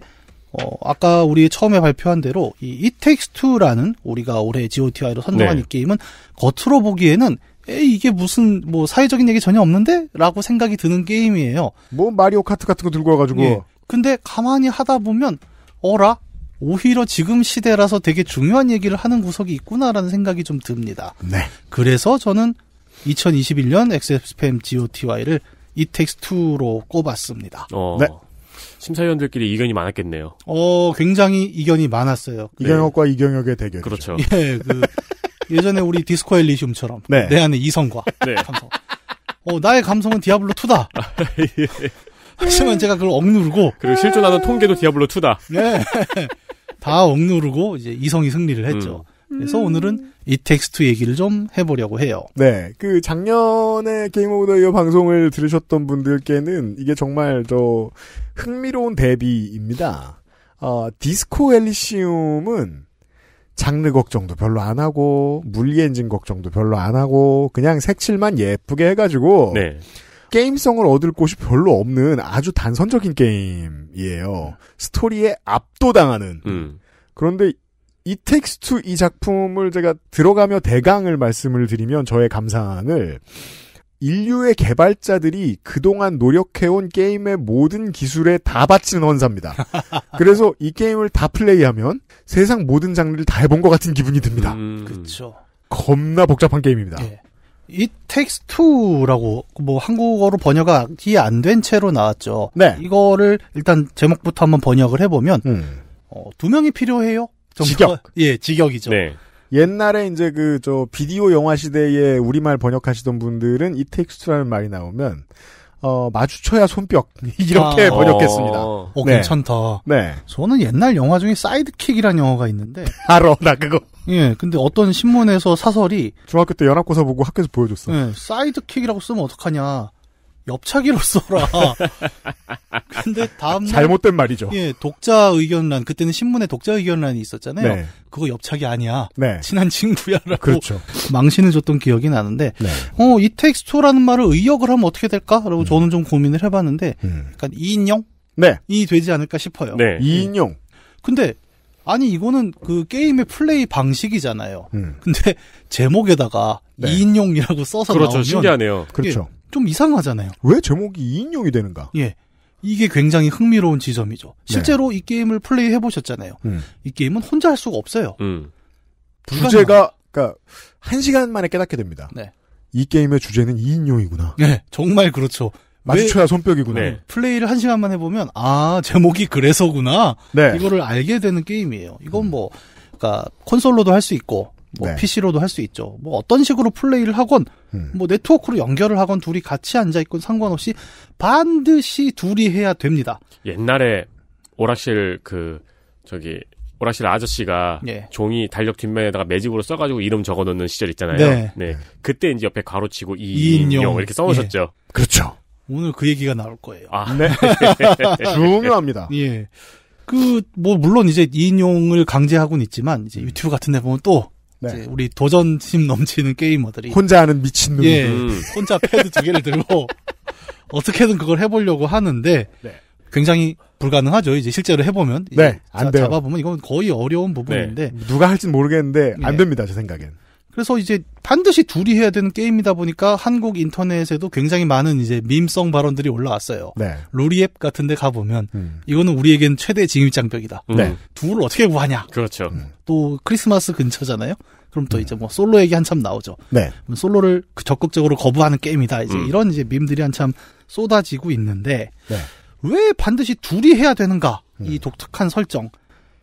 어, 아까 우리 처음에 발표한 대로 이 It Takes Two라는 우리가 올해 GOTI로 선정한 네. 이 게임은 겉으로 보기에는 에이, 게 무슨 뭐 사회적인 얘기 전혀 없는데? 라고 생각이 드는 게임이에요. 뭐 마리오 카트 같은 거 들고 와가지고. 예. 근데 가만히 하다 보면 어라? 오히려 지금 시대라서 되게 중요한 얘기를 하는 구석이 있구나라는 생각이 좀 듭니다. 네. 그래서 저는 2021년 XSFM GOTY를 이텍스트로 꼽았습니다. 어, 네. 심사위원들끼리 이견이 많았겠네요. 어, 굉장히 이견이 많았어요. 네. 이경혁과 네. 이경혁의 대결. 그렇죠. 예, 그 예전에 우리 디스코 엘리시움처럼 네. 내 안에 이성과 네. 감성. 어, 나의 감성은 디아블로 2다. 아, 예. 하지만 제가 그걸 억누르고 그리고 실존하는 통계도 디아블로 2다. 네. 다 억누르고 이제 이성이 승리를 했죠. 음. 그래서 음. 오늘은 이텍스트 얘기를 좀 해보려고 해요. 네, 그 작년에 게임 오브 더 이어 방송을 들으셨던 분들께는 이게 정말 더 흥미로운 데뷔입니다 어, 디스코 엘리시움은 장르 걱정도 별로 안 하고 물리 엔진 걱정도 별로 안 하고 그냥 색칠만 예쁘게 해가지고 네. 게임성을 얻을 곳이 별로 없는 아주 단선적인 게임이에요. 스토리에 압도당하는. 음. 그런데 이텍스트이 작품을 제가 들어가며 대강을 말씀을 드리면 저의 감상을 인류의 개발자들이 그동안 노력해온 게임의 모든 기술에 다 바치는 원사입니다. 그래서 이 게임을 다 플레이하면 세상 모든 장르를 다 해본 것 같은 기분이 듭니다. 음... 그렇죠. 겁나 복잡한 게임입니다. 네. 이 텍스트라고 뭐 한국어로 번역이 안된 채로 나왔죠. 네. 이거를 일단 제목부터 한번 번역을 해보면 음. 어, 두 명이 필요해요. 직역. 예, 직역이죠. 네. 옛날에 이제 그 저 비디오 영화 시대에 우리말 번역하시던 분들은 이텍스트라는 말이 나오면 어, 마주쳐야 손뼉 이렇게 아, 번역했습니다. 어. 어, 네. 괜찮다. 네. 저는 옛날 영화 중에 사이드킥이라는 영화가 있는데 알아 나 그거. 예, 근데 어떤 신문에서 사설이 중학교 때 연합고사 보고 학교에서 보여줬어. 예, 사이드킥이라고 쓰면 어떡하냐. 엽차기로써라. 근데 다음날 잘못된 말이죠. 예, 독자 의견란 그때는 신문에 독자 의견란이 있었잖아요. 네. 그거 엽차기 아니야. 네. 친한 친구야라고 그렇죠. 망신을 줬던 기억이 나는데 네. 어, 이 텍스토라는 말을 의역을 하면 어떻게 될까라고 음. 저는 좀 고민을 해 봤는데 음. 약간 이인용? 네. 이 되지 않을까 싶어요. 네. 음. 이인용. 근데 아니 이거는 그 게임의 플레이 방식이잖아요. 음. 근데 제목에다가 네. 이인용이라고 써서 그렇죠. 나오면 신기하네요. 그렇죠. 좀 이상하잖아요. 왜 제목이 2인용이 되는가? 예. 이게 굉장히 흥미로운 지점이죠. 네. 실제로 네. 이 게임을 플레이 해보셨잖아요. 음. 이 게임은 혼자 할 수가 없어요. 음. 주제가, 그니까, 한 시간 만에 깨닫게 됩니다. 네. 이 게임의 주제는 2인용이구나. 네, 정말 그렇죠. 마주쳐야 손뼉이구나. 네. 플레이를 1 시간만 해보면, 아, 제목이 그래서구나. 네. 이거를 알게 되는 게임이에요. 이건 음. 뭐, 그니까, 콘솔로도 할 수 있고, 뭐 네. PC로도 할 수 있죠. 뭐 어떤 식으로 플레이를 하건 음. 뭐 네트워크로 연결을 하건 둘이 같이 앉아 있건 상관없이 반드시 둘이 해야 됩니다. 옛날에 오락실 그 저기 오락실 아저씨가 예. 종이 달력 뒷면에다가 매직으로 써가지고 이름 적어놓는 시절 있잖아요. 네. 네. 그때 이제 옆에 가로치고 이인용 이렇게 써놓으셨죠. 예. 그렇죠. 오늘 그 얘기가 나올 거예요. 아, 네. 중요합니다. 예. 그, 뭐, 물론 이제 이인용을 강제하고는 있지만, 이제 유튜브 같은 데 보면 또, 네. 우리 도전심 넘치는 게이머들이 혼자 하는 미친놈 예, 음. 혼자 패드 두 개를 들고 어떻게든 그걸 해보려고 하는데 네. 굉장히 불가능하죠. 이제 실제로 해보면 네, 안 자, 돼요. 잡아보면 이건 거의 어려운 부분인데 네. 누가 할진 모르겠는데 안 네. 됩니다. 제 생각엔 그래서 이제 반드시 둘이 해야 되는 게임이다 보니까 한국 인터넷에도 굉장히 많은 이제 밈성 발언들이 올라왔어요. 네. 로리앱 같은 데 가보면 음. 이거는 우리에겐 최대 징입장벽이다. 음. 네. 둘을 어떻게 구하냐. 그렇죠. 음. 또 크리스마스 근처잖아요. 그럼 또 음. 이제 뭐 솔로 얘기 한참 나오죠. 네. 솔로를 그 적극적으로 거부하는 게임이다. 이제 음. 이런 이제 밈들이 한참 쏟아지고 있는데 네. 왜 반드시 둘이 해야 되는가? 이 음. 독특한 설정.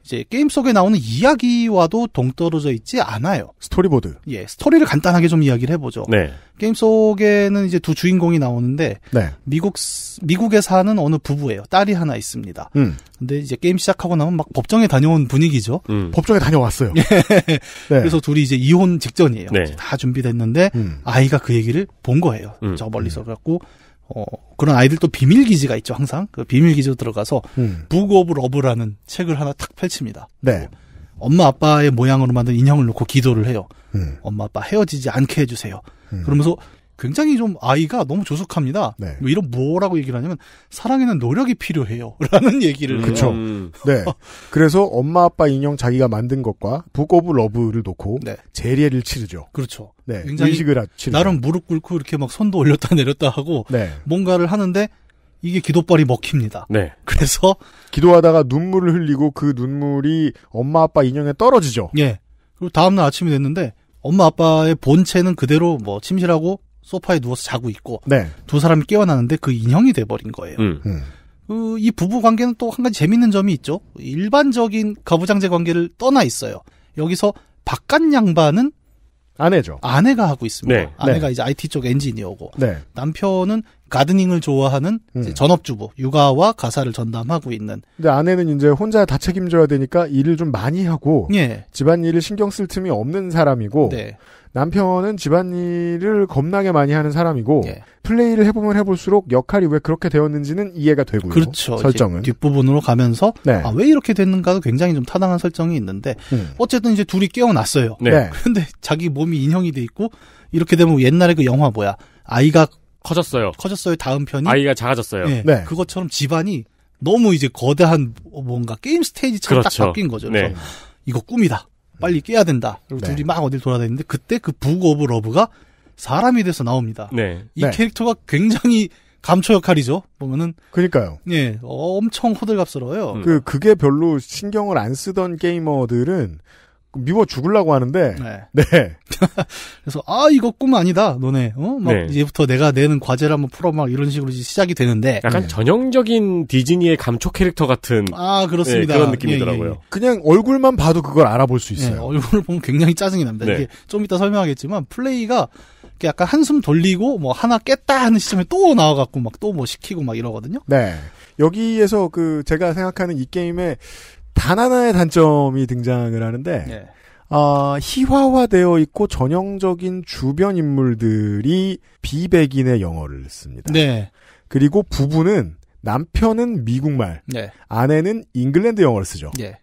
이제 게임 속에 나오는 이야기와도 동떨어져 있지 않아요. 스토리보드. 예, 스토리를 간단하게 좀 이야기를 해보죠. 네. 게임 속에는 이제 두 주인공이 나오는데 네. 미국 미국에 사는 어느 부부예요. 딸이 하나 있습니다. 음. 근데 이제 게임 시작하고 나면 막 법정에 다녀온 분위기죠. 음. 법정에 다녀왔어요. 예. 네. 그래서 둘이 이제 이혼 직전이에요. 네. 이제 다 준비됐는데 음. 아이가 그 얘기를 본 거예요. 음. 저 멀리서 그래갖고 음. 어, 그런 아이들도 비밀 기지가 있죠, 항상. 그 비밀 기지로 들어가서 음. 북 오브 러브라는 책을 하나 탁 펼칩니다. 네. 엄마 아빠의 모양으로 만든 인형을 놓고 기도를 해요. 음. 엄마 아빠 헤어지지 않게 해주세요. 음. 그러면서 굉장히 좀 아이가 너무 조숙합니다. 네. 뭐 이런 뭐라고 얘기를 하냐면 사랑에는 노력이 필요해요라는 얘기를 음. 그렇죠. 네. 그래서 엄마 아빠 인형 자기가 만든 것과 북오브 러브를 놓고 네. 재례를 치르죠. 그렇죠. 네. 굉장히 의식을 치르죠. 나름 무릎 꿇고 이렇게 막 손도 올렸다 내렸다 하고 네. 뭔가를 하는데 이게 기도빨이 먹힙니다. 네. 그래서 기도하다가 눈물을 흘리고 그 눈물이 엄마 아빠 인형에 떨어지죠. 예. 그리고 다음 날 아침이 됐는데 엄마 아빠의 본체는 그대로 뭐 침실하고 소파에 누워서 자고 있고 네. 두 사람이 깨어나는데 그 인형이 돼버린 거예요. 음. 음. 그, 이 부부 관계는 또 한 가지 재밌는 점이 있죠. 일반적인 가부장제 관계를 떠나 있어요. 여기서 바깥 양반은 아내죠. 아내가 하고 있습니다. 네. 아내가 네. 이제 IT 쪽 엔지니어고 네. 남편은 가드닝을 좋아하는 음. 전업주부, 육아와 가사를 전담하고 있는. 근데 아내는 이제 혼자 다 책임져야 되니까 일을 좀 많이 하고 예. 집안 일을 신경 쓸 틈이 없는 사람이고 네. 남편은 집안일을 겁나게 많이 하는 사람이고 예. 플레이를 해보면 해볼수록 역할이 왜 그렇게 되었는지는 이해가 되고요. 그렇죠. 설정은 뒷부분으로 가면서 네. 아, 왜 이렇게 됐는가도 굉장히 좀 타당한 설정이 있는데 음. 어쨌든 이제 둘이 깨어났어요. 네. 그런데 자기 몸이 인형이 돼 있고 이렇게 되면 옛날에 그 영화 뭐야 아이가 커졌어요. 커졌어요. 다음 편이 아이가 작아졌어요. 네. 네. 그것처럼 집안이 너무 이제 거대한 뭔가 게임 스테이지처럼 그렇죠. 딱 바뀐 거죠. 네. 그래서 이거 꿈이다. 빨리 깨야 된다. 그리고 네. 둘이 막 어딜 돌아다니는데 그때 그 북 오브 러브가 사람이 돼서 나옵니다. 네. 이 네. 캐릭터가 굉장히 감초 역할이죠. 보면은 그러니까요. 예, 엄청 호들갑스러워요. 음. 그 그게 별로 신경을 안 쓰던 게이머들은 미워 죽을라고 하는데. 네. 네. 그래서 아이거꿈 아니다 너네. 어? 막 네. 이제부터 내가 내는 과제를 한번 풀어 막 이런 식으로 시작이 되는데. 약간 네. 전형적인 디즈니의 감초 캐릭터 같은. 아 그렇습니다. 네, 그런 느낌이더라고요. 예, 예, 예, 그냥 얼굴만 봐도 그걸 알아볼 수 있어요. 예, 얼굴을 보면 굉장히 짜증이 납니다. 네. 이게 좀 이따 설명하겠지만 플레이가 약간 한숨 돌리고 뭐 하나 깼다 하는 시점에 또 나와갖고 막 또 뭐 시키고 막 이러거든요. 네. 여기에서 그 제가 생각하는 이 게임의 단 하나의 단점이 등장을 하는데 네. 어, 희화화되어 있고 전형적인 주변 인물들이 비백인의 영어를 씁니다. 네. 그리고 부부는 남편은 미국말, 네. 아내는 잉글랜드 영어를 쓰죠. 네.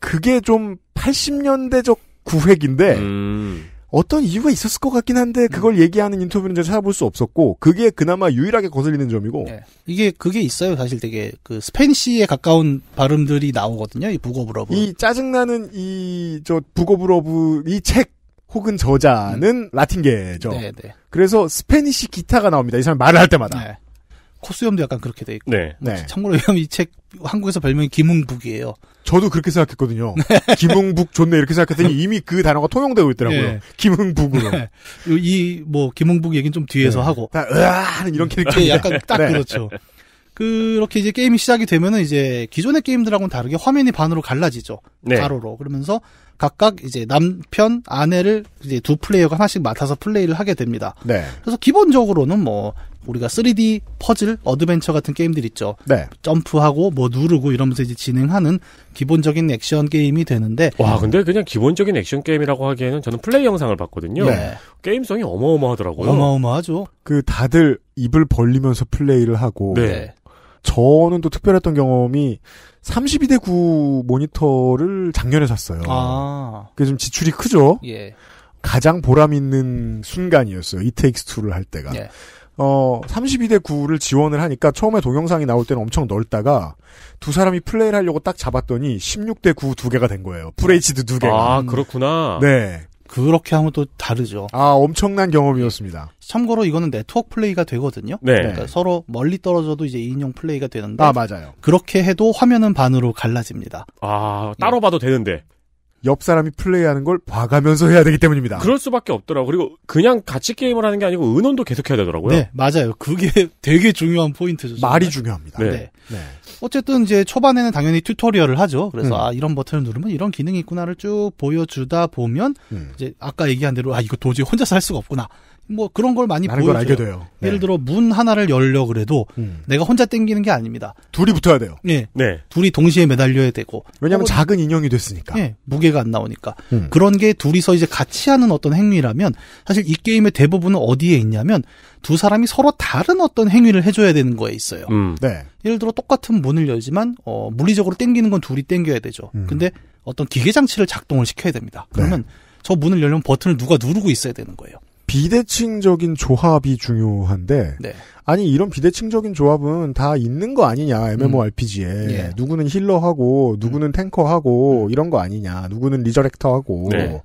그게 좀 80년대적 구획인데 음. 어떤 이유가 있었을 것 같긴 한데 그걸 음. 얘기하는 인터뷰는 제가 찾아볼 수 없었고 그게 그나마 유일하게 거슬리는 점이고 네. 이게 그게 있어요 사실 되게 그 스페니쉬에 가까운 발음들이 나오거든요 이 북어브러브 이 짜증나는 이저 북어브러브 이책 혹은 저자는 음. 라틴계죠 네네. 네. 그래서 스페니쉬 기타가 나옵니다 이 사람 말을 할 때마다 네. 코수염도 약간 그렇게 돼 있고. 네. 네. 네. 참고로 이 책 한국에서 별명이 김웅북이에요. 저도 그렇게 생각했거든요. 네. 김웅북 좋네 이렇게 생각했더니 이미 그 단어가 통용되고 있더라고요. 네. 김웅북으로. 네. 이뭐 김웅북 얘기는 좀 뒤에서 네. 하고. 다 으아하는 이런 캐릭터. 네, 약간 딱 그렇죠. 그렇게 이제 게임이 시작이 되면은 이제 기존의 게임들하고는 다르게 화면이 반으로 갈라지죠. 가로로. 그러면서 각각 이제 남편, 아내를 이제 두 플레이어가 하나씩 맡아서 플레이를 하게 됩니다. 네. 그래서 기본적으로는 뭐 우리가 3D 퍼즐, 어드벤처 같은 게임들 있죠. 네. 점프하고 뭐 누르고 이러면서 이제 진행하는 기본적인 액션 게임이 되는데. 와, 근데 그냥 기본적인 액션 게임이라고 하기에는 저는 플레이 영상을 봤거든요. 네. 게임성이 어마어마하더라고요. 어마어마하죠. 그 다들 입을 벌리면서 플레이를 하고. 네. 네. 저는 또 특별했던 경험이 32대 9 모니터를 작년에 샀어요. 아. 그게 좀 지출이 크죠? 예. 가장 보람 있는 순간이었어요. 이텍스투를할 때가. 예. 어, 32대 9를 지원을 하니까 처음에 동영상이 나올 때는 엄청 넓다가 두 사람이 플레이를 하려고 딱 잡았더니 16대 9 두 개가 된 거예요. 프레이치드 예. 두 개가. 아, 그렇구나. 네. 그렇게 하면 또 다르죠. 아, 엄청난 경험이었습니다. 참고로 이거는 네트워크 플레이가 되거든요. 네. 그러니까 서로 멀리 떨어져도 이제 인용 플레이가 되는데. 아, 맞아요. 그렇게 해도 화면은 반으로 갈라집니다. 아, 따로 예. 봐도 되는데. 옆 사람이 플레이하는 걸 봐가면서 해야 되기 때문입니다. 그럴 수밖에 없더라고. 그리고 그냥 같이 게임을 하는 게 아니고 은원도 계속 해야 되더라고요. 네, 맞아요. 그게 되게 중요한 포인트죠. 정말. 말이 중요합니다. 네. 네. 네. 어쨌든 이제 초반에는 당연히 튜토리얼을 하죠. 그래서 음. 아 이런 버튼을 누르면 이런 기능이 있구나를 쭉 보여주다 보면 음. 이제 아까 얘기한 대로 아 이거 도저히 혼자서 할 수가 없구나. 뭐 그런 걸 많이 보여줘요. 걸 알게 돼요. 네. 예를 네. 들어 문 하나를 열려 그래도 음. 내가 혼자 땡기는 게 아닙니다. 둘이 붙어야 돼요. 예. 네. 둘이 동시에 매달려야 되고. 왜냐하면 혹 작은 인형이 됐으니까. 예. 무게가 안 나오니까. 음. 그런 게 둘이서 이제 같이 하는 어떤 행위라면 사실 이 게임의 대부분은 어디에 있냐면 두 사람이 서로 다른 어떤 행위를 해줘야 되는 거에 있어요. 음. 네. 예를 들어 똑같은 문을 열지만 어, 물리적으로 땡기는 건 둘이 땡겨야 되죠. 음. 근데 어떤 기계 장치를 작동을 시켜야 됩니다. 네. 그러면 네. 저 문을 열면 려 버튼을 누가 누르고 있어야 되는 거예요. 비대칭적인 조합이 중요한데 네. 아니 이런 비대칭적인 조합은 다 있는 거 아니냐 MMORPG에 음. 예. 누구는 힐러하고 음. 누구는 음. 탱커하고 이런 거 아니냐 누구는 리저렉터하고 네.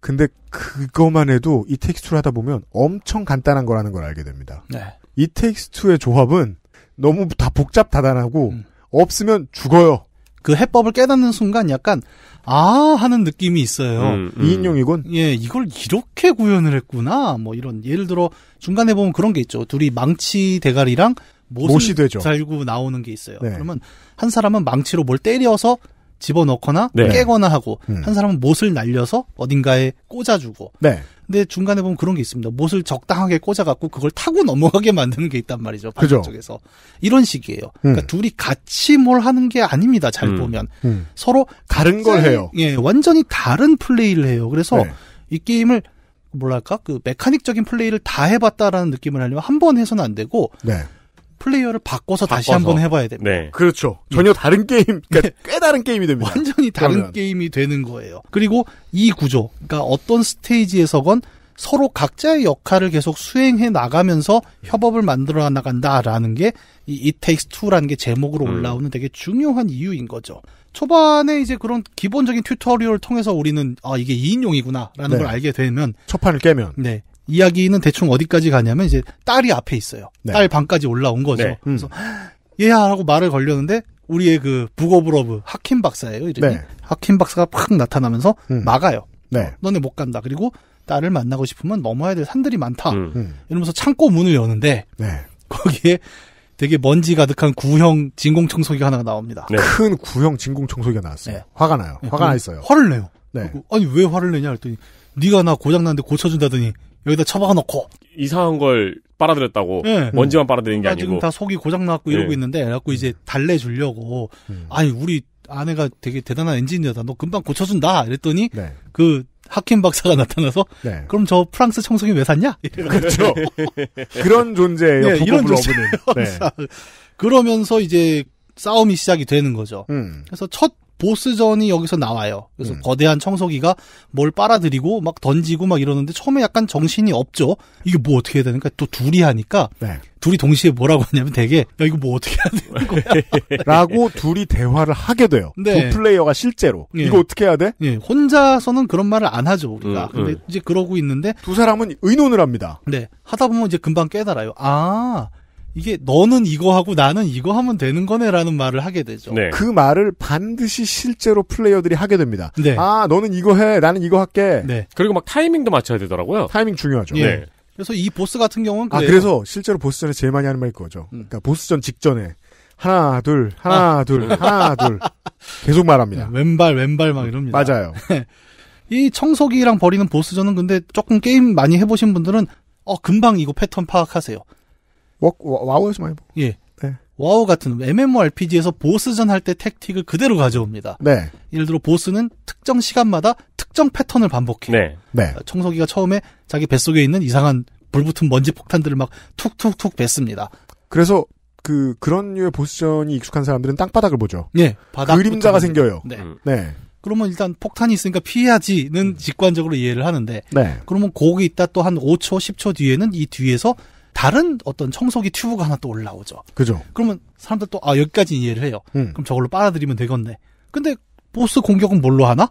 근데 그것만 해도 이 텍스트를 하다 보면 엄청 간단한 거라는 걸 알게 됩니다. 네. 이 텍스트의 조합은 너무 다 복잡 다단하고 음. 없으면 죽어요. 그 해법을 깨닫는 순간 약간 아 하는 느낌이 있어요. 음, 음. 이인용이군. 예, 이걸 이렇게 구현을 했구나. 뭐 이런 예를 들어 중간에 보면 그런 게 있죠. 둘이 망치 대가리랑 못이 되죠. 달고 나오는 게 있어요. 네. 그러면 한 사람은 망치로 뭘 때려서 집어넣거나 네. 깨거나 하고 음. 한 사람은 못을 날려서 어딘가에 꽂아주고 네. 근데 중간에 보면 그런 게 있습니다. 못을 적당하게 꽂아갖고 그걸 타고 넘어가게 만드는 게 있단 말이죠. 반대 쪽에서 이런 식이에요. 음. 그러니까 둘이 같이 뭘 하는 게 아닙니다. 잘 음. 보면 음. 서로 다른 걸 해요. 예, 완전히 다른 플레이를 해요. 그래서 네. 이 게임을 뭐랄까 그 메카닉적인 플레이를 다 해봤다라는 느낌을 하려면 한 번 해서는 안 되고 네. 플레이어를 바꿔서 다시 한번 해봐야 됩니다. 네. 그렇죠. 전혀 예. 다른 게임, 그러니까 네. 꽤 다른 게임이 됩니다. 완전히 다른 그러면. 게임이 되는 거예요. 그리고 이 구조, 그러니까 어떤 스테이지에서건 서로 각자의 역할을 계속 수행해 나가면서 네. 협업을 만들어 나간다라는 게이 It Takes Two라는 게 제목으로 음. 올라오는 음. 되게 중요한 이유인 거죠. 초반에 이제 그런 기본적인 튜토리얼을 통해서 우리는 아 이게 2인용이구나라는 네. 걸 알게 되면 첫 판을 깨면 네 이야기는 대충 어디까지 가냐면 이제 딸이 앞에 있어요. 네. 딸 방까지 올라온 거죠. 네. 음. 그래서 얘야라고 말을 걸렸는데 우리의 그 북오브러브 하킨 박사예요. 이름이 네. 하킨 박사가 팍 나타나면서 음. 막아요. 네. 어, 너네 못 간다. 그리고 딸을 만나고 싶으면 넘어야 될 산들이 많다. 음. 음. 이러면서 창고 문을 여는데 네. 거기에 되게 먼지 가득한 구형 진공 청소기가 하나가 나옵니다. 네. 큰 구형 진공 청소기가 나왔어요. 화가 나요. 화가 나 있어요. 화를 내요. 아니 왜 화를 내냐 그랬더니 네가 나 고장 났는데 고쳐준다더니 여기다 처박아놓고 이상한 걸 빨아들였다고 네. 먼지만 빨아들인 게 아, 아니고 지금 다 속이 고장 났고 네. 이러고 예. 있는데 그래갖고 이제 달래주려고 음. 아니 우리 아내가 되게 대단한 엔지니어다 너 금방 고쳐준다 이랬더니 네. 그 하킴 박사가 나타나서 네. 그럼 저 프랑스 청소기 왜 샀냐? 그렇죠. 그런 존재예요. 네, 이런 존재 네. 그러면서 이제 싸움이 시작이 되는 거죠. 음. 그래서 첫 보스전이 여기서 나와요. 그래서 음. 거대한 청소기가 뭘 빨아들이고 막 던지고 막 이러는데 처음에 약간 정신이 없죠. 이게 뭐 어떻게 해야 되는가? 또 둘이 하니까 네. 둘이 동시에 뭐라고 하냐면 되게 야 이거 뭐 어떻게 해야 되는 거야? 라고 둘이 대화를 하게 돼요. 네. 두 플레이어가 실제로 예. 이거 어떻게 해야 돼? 예. 혼자서는 그런 말을 안 하죠 우리가. 음, 음. 근데 이제 그러고 있는데 두 사람은 의논을 합니다. 네. 하다 보면 이제 금방 깨달아요. 아 이게 너는 이거 하고 나는 이거 하면 되는 거네라는 말을 하게 되죠. 네. 그 말을 반드시 실제로 플레이어들이 하게 됩니다. 네. 아, 너는 이거 해. 나는 이거 할게. 네. 그리고 막 타이밍도 맞춰야 되더라고요. 타이밍 중요하죠. 예. 네. 그래서 이 보스 같은 경우는 아, 그래요. 그래서 실제로 보스전에 제일 많이 하는 말이 그거죠. 음. 그러니까 보스전 직전에 하나, 둘, 하나, 아. 둘, 하나, 둘. 계속 말합니다. 네, 왼발, 왼발 막 이럽니다. 맞아요. 이 청소기랑 버리는 보스전은 근데 조금 게임 많이 해보신 분들은 어, 금방 이거 패턴 파악하세요. 워, 와우에서 많이 보고. 예. 네. 와우 같은 MMORPG에서 보스전 할 때 택틱을 그대로 가져옵니다. 네. 예를 들어 보스는 특정 시간마다 특정 패턴을 반복해. 네. 네. 아, 청소기가 처음에 자기 뱃속에 있는 이상한 불붙은 먼지 폭탄들을 막 툭툭툭 뱉습니다. 그래서 그 그런 류의 보스전이 익숙한 사람들은 땅바닥을 보죠. 네. 예, 바닥 그림자가 생겨요. 네. 음. 네. 그러면 일단 폭탄이 있으니까 피해야지는 음. 직관적으로 이해를 하는데 네. 그러면 거기 있다 또 한 5초, 10초 뒤에는 이 뒤에서 다른 어떤 청소기 튜브가 하나 또 올라오죠. 그죠. 그러면 사람들 또, 아, 여기까지 이해를 해요. 음. 그럼 저걸로 빨아들이면 되겠네. 근데 보스 공격은 뭘로 하나?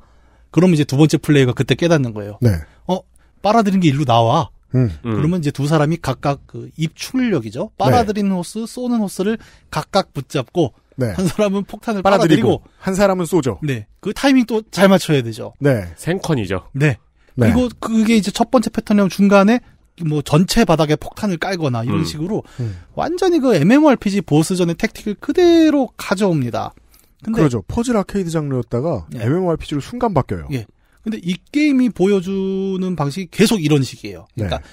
그러면 이제 두 번째 플레이가 그때 깨닫는 거예요. 네. 어, 빨아들인 게 일로 나와. 음. 그러면 이제 두 사람이 각각 그 입출력이죠. 빨아들이는 네. 호스, 쏘는 호스를 각각 붙잡고 네. 한 사람은 폭탄을 빨아들이고, 빨아들이고, 한 사람은 쏘죠. 네. 그 타이밍 또 잘 맞춰야 되죠. 네. 생컨이죠. 네. 네. 그리고 그게 이제 첫 번째 패턴이면 중간에 뭐 전체 바닥에 폭탄을 깔거나 이런 음. 식으로 음. 완전히 그 MMORPG 보스전의 택틱을 그대로 가져옵니다. 근데 그러죠. 퍼즐 아케이드 장르였다가 예. MMORPG로 순간 바뀌어요. 예. 근데 이 게임이 보여주는 방식이 계속 이런 식이에요. 그러니까 네.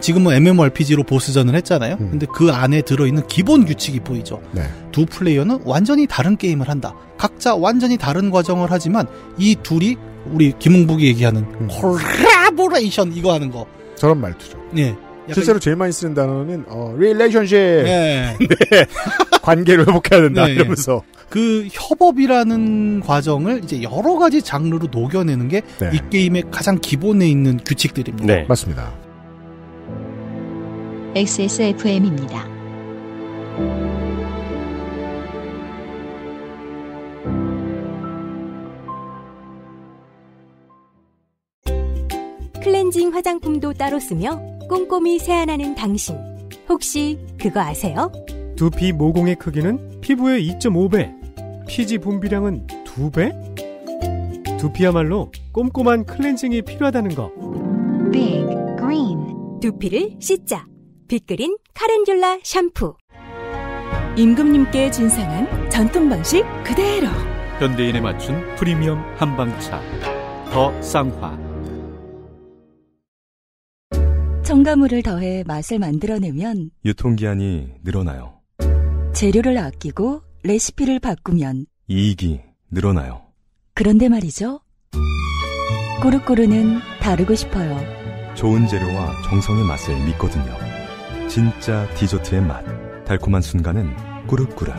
지금 은 MMORPG로 보스전을 했잖아요. 음. 근데 그 안에 들어있는 기본 규칙이 보이죠. 네. 두 플레이어는 완전히 다른 게임을 한다. 각자 완전히 다른 과정을 하지만 이 둘이 우리 김웅북이 얘기하는 음. 콜라보레이션 이거 하는 거. 저런 말투죠. 예. 실제로 제일 많이 쓰는 단어는 어, 릴레이션십. 네. 예. 네. 관계를 회복해야 된다 네. 이러면서 그 협업이라는 과정을 이제 여러 가지 장르로 녹여내는 게이 네. 게임의 가장 기본에 있는 규칙들입니다. 네. 맞습니다. XSFM입니다. 클렌징 화장품도 따로 쓰며 꼼꼼히 세안하는 당신. 혹시 그거 아세요? 두피 모공의 크기는 피부의 2.5배, 피지 분비량은 2배? 두피야말로 꼼꼼한 클렌징이 필요하다는 거. Big Green. 두피를 씻자. 빅그린 카렌듈라 샴푸. 임금님께 진상한 전통 방식 그대로. 현대인에 맞춘 프리미엄 한방차. 더 쌍화. 첨가물을 더해 맛을 만들어내면 유통기한이 늘어나요. 재료를 아끼고 레시피를 바꾸면 이익이 늘어나요. 그런데 말이죠. 꼬르꼬르는 다르고 싶어요. 좋은 재료와 정성의 맛을 믿거든요. 진짜 디저트의 맛. 달콤한 순간은 꾸르꾸르.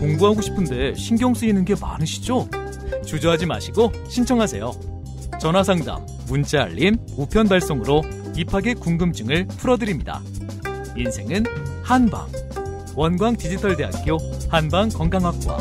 공부하고 싶은데 신경 쓰이는 게 많으시죠? 주저하지 마시고 신청하세요. 전화 상담, 문자 알림, 우편 발송으로 입학의 궁금증을 풀어드립니다. 인생은 한방. 원광 디지털대학교 한방 건강학과.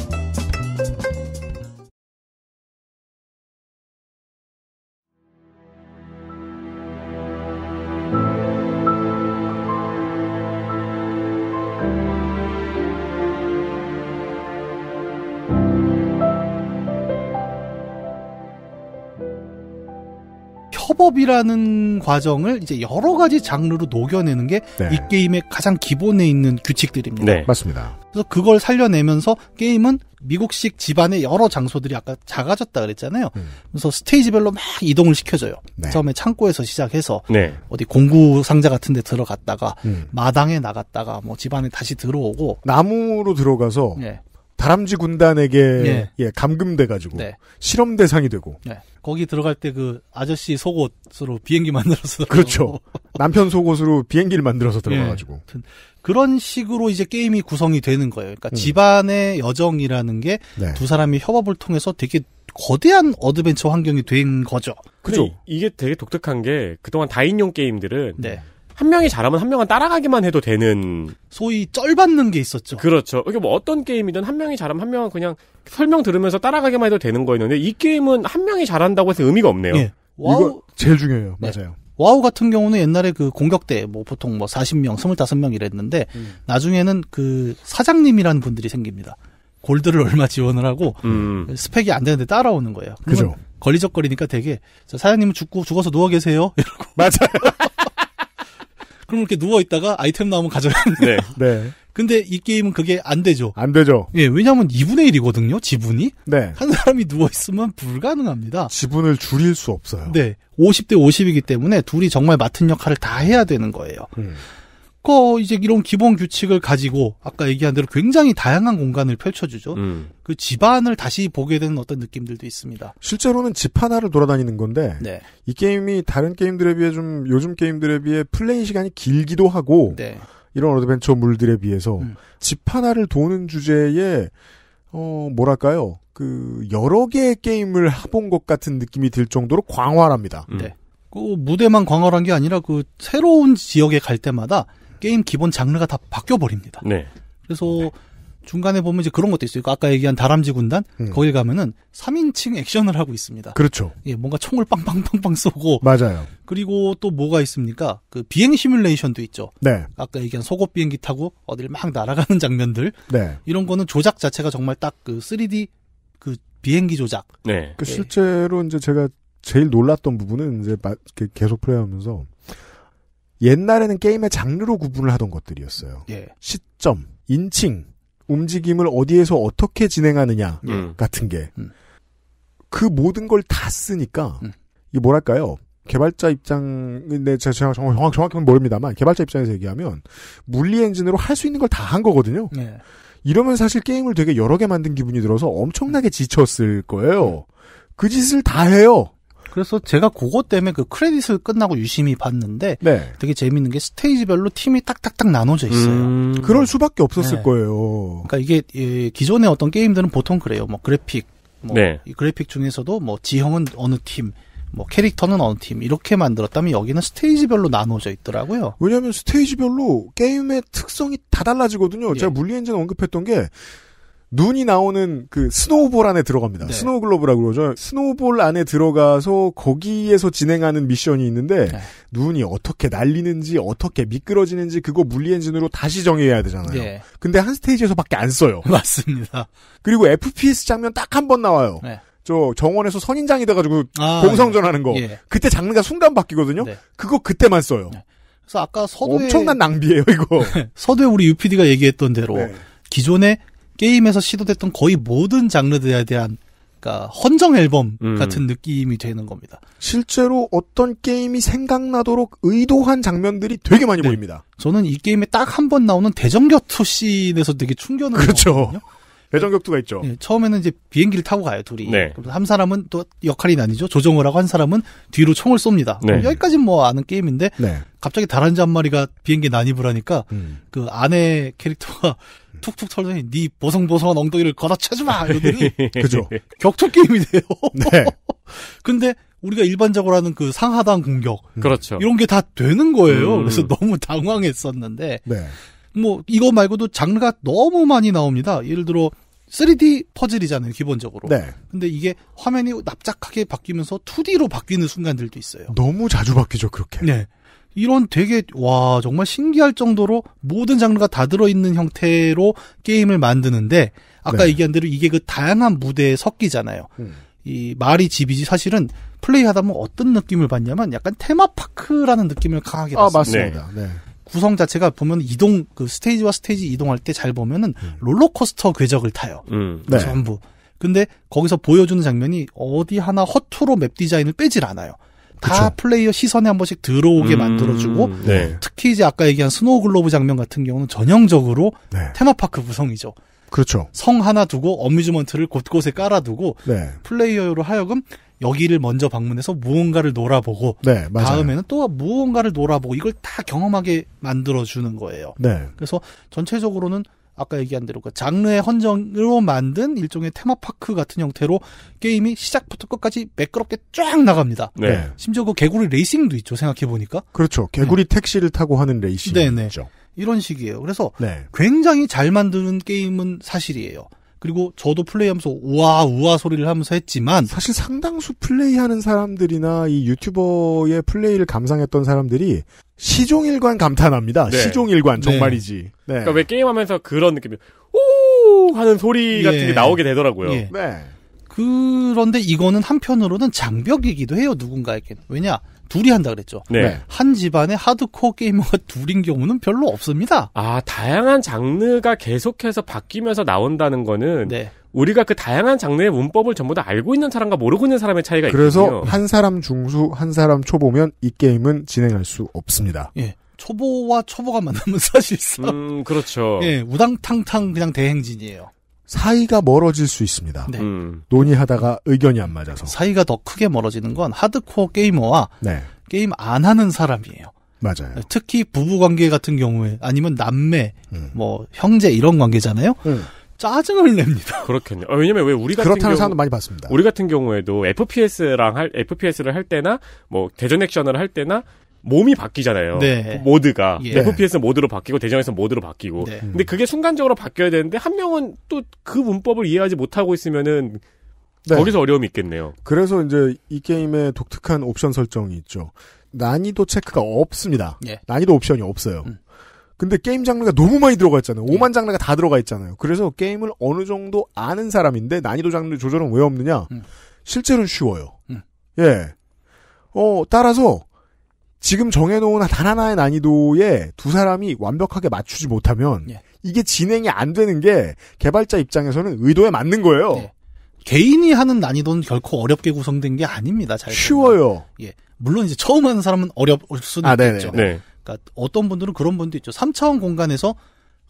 협업이라는 과정을 이제 여러 가지 장르로 녹여내는 게이 네. 게임의 가장 기본에 있는 규칙들입니다. 네. 맞습니다. 그래서 그걸 살려내면서 게임은 미국식 집안의 여러 장소들이 아까 작아졌다 그랬잖아요. 음. 그래서 스테이지별로 막 이동을 시켜줘요. 네. 처음에 창고에서 시작해서 네. 어디 공구 상자 같은 데 들어갔다가 음. 마당에 나갔다가 뭐 집안에 다시 들어오고 나무로 들어가서 네. 다람쥐 군단에게 예, 예 감금돼 가지고 네. 실험 대상이 되고 네. 거기 들어갈 때 그 아저씨 속옷으로 비행기 만들어서 그렇죠 남편 속옷으로 비행기를 만들어서 들어가 가지고 예, 그런 식으로 이제 게임이 구성이 되는 거예요. 그러니까 음. 집안의 여정이라는 게두 네. 사람이 협업을 통해서 되게 거대한 어드벤처 환경이 된 거죠. 그죠. 이게 되게 독특한 게 그동안 다인용 게임들은 네. 한 명이 잘하면 한 명은 따라가기만 해도 되는 소위 쩔받는 게 있었죠. 그렇죠. 이게 뭐 어떤 게임이든 한 명이 잘하면 한 명은 그냥 설명 들으면서 따라가기만 해도 되는 거였는데 이 게임은 한 명이 잘한다고 해서 의미가 없네요. 예. 와우 제일 중요해요. 네. 맞아요. 예. 와우 같은 경우는 옛날에 그 공격대 뭐 보통 뭐 40명, 25명 이랬는데 음. 나중에는 그 사장님이라는 분들이 생깁니다. 골드를 얼마 지원을 하고 음. 스펙이 안 되는데 따라오는 거예요. 그죠. 걸리적거리니까 되게 사장님은 죽고 죽어서 누워 계세요. 이러고 맞아요. 그럼 이렇게 누워 있다가 아이템 나오면 가져야 네. 네. 근데 이 게임은 그게 안 되죠. 안 되죠. 예, 왜냐하면 2분의 1이거든요. 지분이. 네. 한 사람이 누워 있으면 불가능합니다. 지분을 줄일 수 없어요. 네. 50대 50이기 때문에 둘이 정말 맡은 역할을 다 해야 되는 거예요. 음. 거 그 이제 이런 기본 규칙을 가지고 아까 얘기한 대로 굉장히 다양한 공간을 펼쳐주죠. 음. 그 집안을 다시 보게 되는 어떤 느낌들도 있습니다. 실제로는 집 하나를 돌아다니는 건데 네. 이 게임이 다른 게임들에 비해 좀 요즘 게임들에 비해 플레이 시간이 길기도 하고 네. 이런 어드벤처물들에 비해서 음. 집 하나를 도는 주제에 어 뭐랄까요 그 여러 개의 게임을 해본 것 같은 느낌이 들 정도로 광활합니다. 음. 네. 그 무대만 광활한 게 아니라 그 새로운 지역에 갈 때마다 게임 기본 장르가 다 바뀌어 버립니다. 네. 그래서 중간에 보면 이제 그런 것도 있어요. 아까 얘기한 다람쥐 군단 음. 거기 가면은 3인칭 액션을 하고 있습니다. 그렇죠. 예, 뭔가 총을 빵빵빵빵 쏘고 맞아요. 그리고 또 뭐가 있습니까? 그 비행 시뮬레이션도 있죠. 네. 아까 얘기한 소고 비행기 타고 어디를막 날아가는 장면들. 네. 이런 거는 조작 자체가 정말 딱 그 3D 그 비행기 조작. 네. 그 예. 실제로 예. 이제 제가 제일 놀랐던 부분은 이제 계속 플레이하면서 옛날에는 게임의 장르로 구분을 하던 것들이었어요. 예. 시점, 인칭, 움직임을 어디에서 어떻게 진행하느냐 예. 음. 같은 게. 음. 그 모든 걸 다 쓰니까 음. 이게 뭐랄까요? 개발자 입장인데 네, 제가 정확, 정확 히는 모릅니다만 개발자 입장에서 얘기하면 물리 엔진으로 할 수 있는 걸 다 한 거거든요. 예. 이러면 사실 게임을 되게 여러 개 만든 기분이 들어서 엄청나게 지쳤을 거예요. 음. 그 짓을 다 해요. 그래서 제가 그것 때문에 그 크레딧을 끝나고 유심히 봤는데 네. 되게 재밌는 게 스테이지별로 팀이 딱딱딱 나눠져 있어요. 음... 그럴 수밖에 없었을 네. 거예요. 그러니까 이게 예, 기존의 어떤 게임들은 보통 그래요. 뭐 그래픽, 뭐 네. 그래픽 중에서도 뭐 지형은 어느 팀, 뭐 캐릭터는 어느 팀 이렇게 만들었다면 여기는 스테이지별로 나눠져 있더라고요. 왜냐하면 스테이지별로 게임의 특성이 다 달라지거든요. 예. 제가 물리 엔진 언급했던 게 눈이 나오는 그 스노우볼 안에 들어갑니다. 네. 스노우글로브라고 그러죠. 스노우볼 안에 들어가서 거기에서 진행하는 미션이 있는데 네. 눈이 어떻게 날리는지 어떻게 미끄러지는지 그거 물리 엔진으로 다시 정해야 되잖아요. 네. 근데 한 스테이지에서밖에 안 써요. 맞습니다. 그리고 FPS 장면 딱 한 번 나와요. 네. 저 정원에서 선인장이 돼가지고 아, 공성전하는 거. 예. 예. 그때 장르가 순간 바뀌거든요. 네. 그거 그때만 써요. 네. 그래서 아까 서두에 엄청난 낭비예요 이거. 서두에 우리 UPD가 얘기했던 대로 기존에 게임에서 시도됐던 거의 모든 장르들에 대한 그러니까 헌정 앨범 음. 같은 느낌이 되는 겁니다. 실제로 어떤 게임이 생각나도록 의도한 장면들이 되게 많이 네. 보입니다. 저는 이 게임에 딱 한 번 나오는 대전격투 씬에서 되게 충격을 그렇죠. 받거든요. 배정격투가 있죠. 네, 처음에는 이제 비행기를 타고 가요 둘이. 네. 한 사람은 또 역할이 나뉘죠. 조정을 하고 한 사람은 뒤로 총을 쏩니다. 네. 여기까지뭐 아는 게임인데 네. 갑자기 다람쥐 한 마리가 비행기 난입을 하니까 음. 그 아내 캐릭터가 음. 툭툭 털더니 네 보송보송한 엉덩이를 걷어쳐주마 이러더니 그죠 격투 게임이 돼요. 네. 근데 우리가 일반적으로 하는 그 상하단 공격 그렇죠. 이런 게 다 되는 거예요. 음. 그래서 너무 당황했었는데 네. 뭐 이거 말고도 장르가 너무 많이 나옵니다. 예를 들어 3D 퍼즐이잖아요, 기본적으로. 네. 근데 이게 화면이 납작하게 바뀌면서 2D로 바뀌는 순간들도 있어요. 너무 자주 바뀌죠, 그렇게. 네. 이런 되게 와 정말 신기할 정도로 모든 장르가 다 들어있는 형태로 게임을 만드는데 아까 네. 얘기한 대로 이게 그 다양한 무대에 섞이잖아요. 음. 이 말이 집이지 사실은 플레이하다 보면 어떤 느낌을 받냐면 약간 테마파크라는 느낌을 강하게 아, 받습니다. 아, 맞습니다. 네. 네. 구성 자체가 보면 이동 그 스테이지와 스테이지 이동할 때 잘 보면은 음. 롤러코스터 궤적을 타요. 음. 네. 전부. 근데 거기서 보여주는 장면이 어디 하나 허투루 맵 디자인을 빼질 않아요. 다 그쵸. 플레이어 시선에 한 번씩 들어오게 음, 만들어주고 네. 특히 이제 아까 얘기한 스노우 글로브 장면 같은 경우는 전형적으로 네. 테마파크 구성이죠. 그렇죠. 성 하나 두고 어뮤즈먼트를 곳곳에 깔아두고 네. 플레이어로 하여금 여기를 먼저 방문해서 무언가를 놀아보고 네, 다음에는 또 무언가를 놀아보고 이걸 다 경험하게 만들어주는 거예요. 네. 그래서 전체적으로는 아까 얘기한 대로 그 장르의 헌정으로 만든 일종의 테마파크 같은 형태로 게임이 시작부터 끝까지 매끄럽게 쫙 나갑니다. 네. 심지어 그 개구리 레이싱도 있죠. 생각해 보니까. 그렇죠. 개구리 네. 택시를 타고 하는 레이싱 네, 네. 있죠. 이런 식이에요. 그래서 네. 굉장히 잘 만드는 게임은 사실이에요. 그리고 저도 플레이하면서 우와 우와 소리를 하면서 했지만 사실 상당수 플레이하는 사람들이나 이 유튜버의 플레이를 감상했던 사람들이 시종일관 감탄합니다. 네. 시종일관 네. 정말이지. 네. 그러니까 왜 게임하면서 그런 느낌이 오 하는 소리 같은 예. 게 나오게 되더라고요. 예. 네. 그런데 이거는 한편으로는 장벽이기도 해요 누군가에게는 왜냐 둘이 한다 그랬죠. 네. 네. 한 집안에 하드코어 게이머가 둘인 경우는 별로 없습니다. 아, 다양한 장르가 계속해서 바뀌면서 나온다는 거는 네. 우리가 그 다양한 장르의 문법을 전부 다 알고 있는 사람과 모르고 있는 사람의 차이가 그래서 있거요 그래서 한 사람 중수, 한 사람 초보면 이 게임은 진행할 수 없습니다. 예. 초보와 초보가 만나면 사실상 음, 그렇죠. 예, 우당탕탕 그냥 대행진이에요. 사이가 멀어질 수 있습니다. 네. 음. 논의하다가 의견이 안 맞아서. 사이가 더 크게 멀어지는 건 하드코어 게이머와 네. 게임 안 하는 사람이에요. 맞아요. 특히 부부 관계 같은 경우에 아니면 남매, 음. 뭐 형제 이런 관계잖아요. 음. 짜증을 냅니다. 그렇군요. 어, 왜냐면 왜 우리 같은 그렇다는 경우, 사람도 많이 봤습니다. 우리 같은 경우에도 FPS랑 할, FPS를 할 때나 뭐 대전 액션을 할 때나 몸이 바뀌잖아요. 네. 모드가 예. 네. FPS 모드로 바뀌고 대전에서 모드로 바뀌고. 네. 근데 그게 순간적으로 바뀌어야 되는데 한 명은 또 그 문법을 이해하지 못하고 있으면은 네. 거기서 어려움이 있겠네요. 그래서 이제 이게임의 독특한 옵션 설정이 있죠. 난이도 체크가 없습니다. 예. 난이도 옵션이 없어요. 음. 근데 게임 장르가 너무 많이 들어가 있잖아요. 5만 예. 장르가 다 들어가 있잖아요. 그래서 게임을 어느 정도 아는 사람인데 난이도 장르 조절은 왜 없느냐? 음. 실제로는 쉬워요. 음. 예. 어, 따라서 지금 정해놓은 단 하나의 난이도에 두 사람이 완벽하게 맞추지 못하면 예. 이게 진행이 안 되는 게 개발자 입장에서는 의도에 맞는 거예요. 예. 개인이 하는 난이도는 결코 어렵게 구성된 게 아닙니다. 잘 쉬워요. 예. 물론 이제 처음 하는 사람은 어렵을 수는 아, 있죠 네. 그러니까 어떤 분들은 그런 분도 있죠. 3차원 공간에서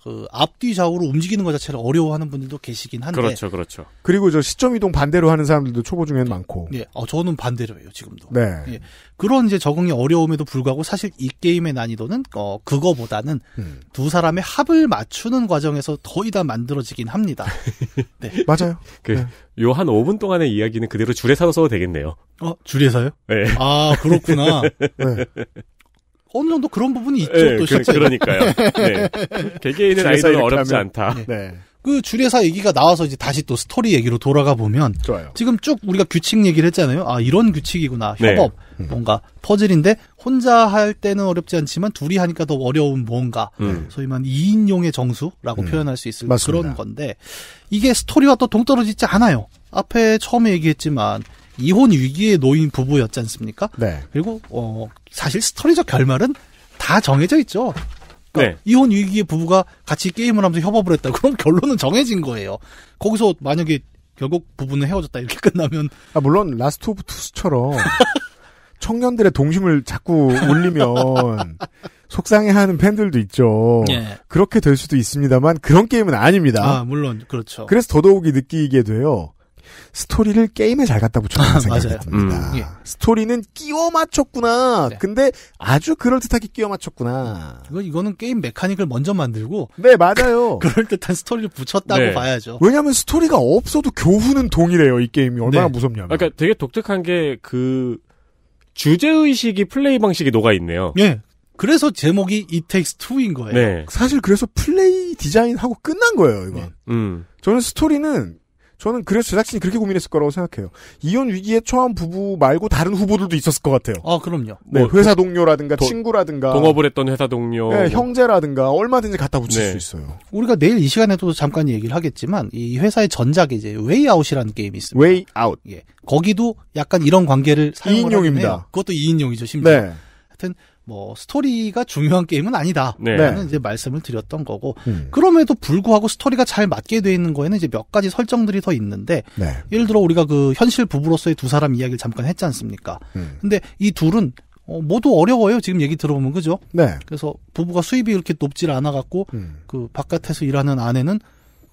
그 앞뒤 좌우로 움직이는 것 자체를 어려워하는 분들도 계시긴 한데 그렇죠, 그렇죠. 그리고 저 시점 이동 반대로 하는 사람들도 초보 중에는 많고. 예, 어, 저는 반대로 해요 지금도. 네. 예, 그런 이제 적응이 어려움에도 불구하고 사실 이 게임의 난이도는 어 그거보다는 음. 두 사람의 합을 맞추는 과정에서 더이다 만들어지긴 합니다. 네, 맞아요. 그 요 한 5분 동안의 이야기는 그대로 줄에 서서 되겠네요. 어, 줄에 서요? 네. 아 그렇구나. 네. 어느 정도 그런 부분이 있죠. 네, 또 그, 실제. 그, 러니까요 네. 네. 개개인은 아이돌은 어렵지 면 않다. 네. 그 주례사 얘기가 나와서 이제 다시 또 스토리 얘기로 돌아가 보면 좋아요. 지금 쭉 우리가 규칙 얘기를 했잖아요. 아 이런 규칙이구나 네. 협업 네. 뭔가 퍼즐인데 혼자 할 때는 어렵지 않지만 둘이 하니까 더 어려운 뭔가 음. 소위 말하 2인용의 정수라고 음. 표현할 수 있을 맞습니다. 그런 건데 이게 스토리와 또 동떨어지지 않아요. 앞에 처음에 얘기했지만 이혼 위기에 놓인 부부였지 않습니까? 네. 그리고 어 사실 스토리적 결말은 다 정해져 있죠. 그러니까 네. 이혼 위기의 부부가 같이 게임을 하면서 협업을 했다. 그럼 결론은 정해진 거예요. 거기서 만약에 결국 부부는 헤어졌다 이렇게 끝나면 아, 물론 라스트 오브 투스처럼 청년들의 동심을 자꾸 울리면 속상해하는 팬들도 있죠. 예. 그렇게 될 수도 있습니다만 그런 게임은 아닙니다. 아 물론 그렇죠. 그래서 더더욱이 느끼게 돼요. 스토리를 게임에 잘 갖다 붙였다는 아, 생각이 듭니다. 음, 예. 스토리는 끼워 맞췄구나. 네. 근데 아주 그럴듯하게 끼워 맞췄구나. 이거, 이거는 게임 메카닉을 먼저 만들고. 네, 맞아요. 그, 럴듯한 스토리를 붙였다고 네. 봐야죠. 왜냐면 하 스토리가 없어도 교훈은 동일해요. 이 게임이 얼마나 네. 무섭냐면. 그러니까 되게 독특한 게 그 주제의식이 플레이 방식이 녹아있네요. 예. 그래서 제목이 이 t 스 k 인 거예요. 네. 사실 그래서 플레이 디자인하고 끝난 거예요, 이건. 네. 음. 저는 스토리는 저는 그래서 제작진이 그렇게 고민했을 거라고 생각해요. 이혼 위기에 처한 부부 말고 다른 후보들도 있었을 것 같아요. 아, 그럼요. 네, 뭐, 회사 동료라든가 도, 친구라든가 동업을 했던 회사 동료, 네, 형제라든가 얼마든지 갖다 붙일 네. 수 있어요. 우리가 내일 이 시간에도 잠깐 얘기를 하겠지만 이 회사의 전작이 이제 웨이아웃이라는 게임이 있습니다. 웨이아웃. 예, 거기도 약간 이런 관계를 사용을 2인용입니다. 그것도 2인용이죠 심지어. 네. 하여튼 뭐 스토리가 중요한 게임은 아니다. 네. 라는 이제 말씀을 드렸던 거고 음. 그럼에도 불구하고 스토리가 잘 맞게 돼 있는 거에는 이제 몇 가지 설정들이 더 있는데 네. 예를 들어 우리가 그 현실 부부로서의 두 사람 이야기를 잠깐 했지 않습니까? 음. 근데 이 둘은 어, 모두 어려워요. 지금 얘기 들어보면 그죠? 네. 그래서 부부가 수입이 그렇게 높질 않아 갖고 음. 그 바깥에서 일하는 아내는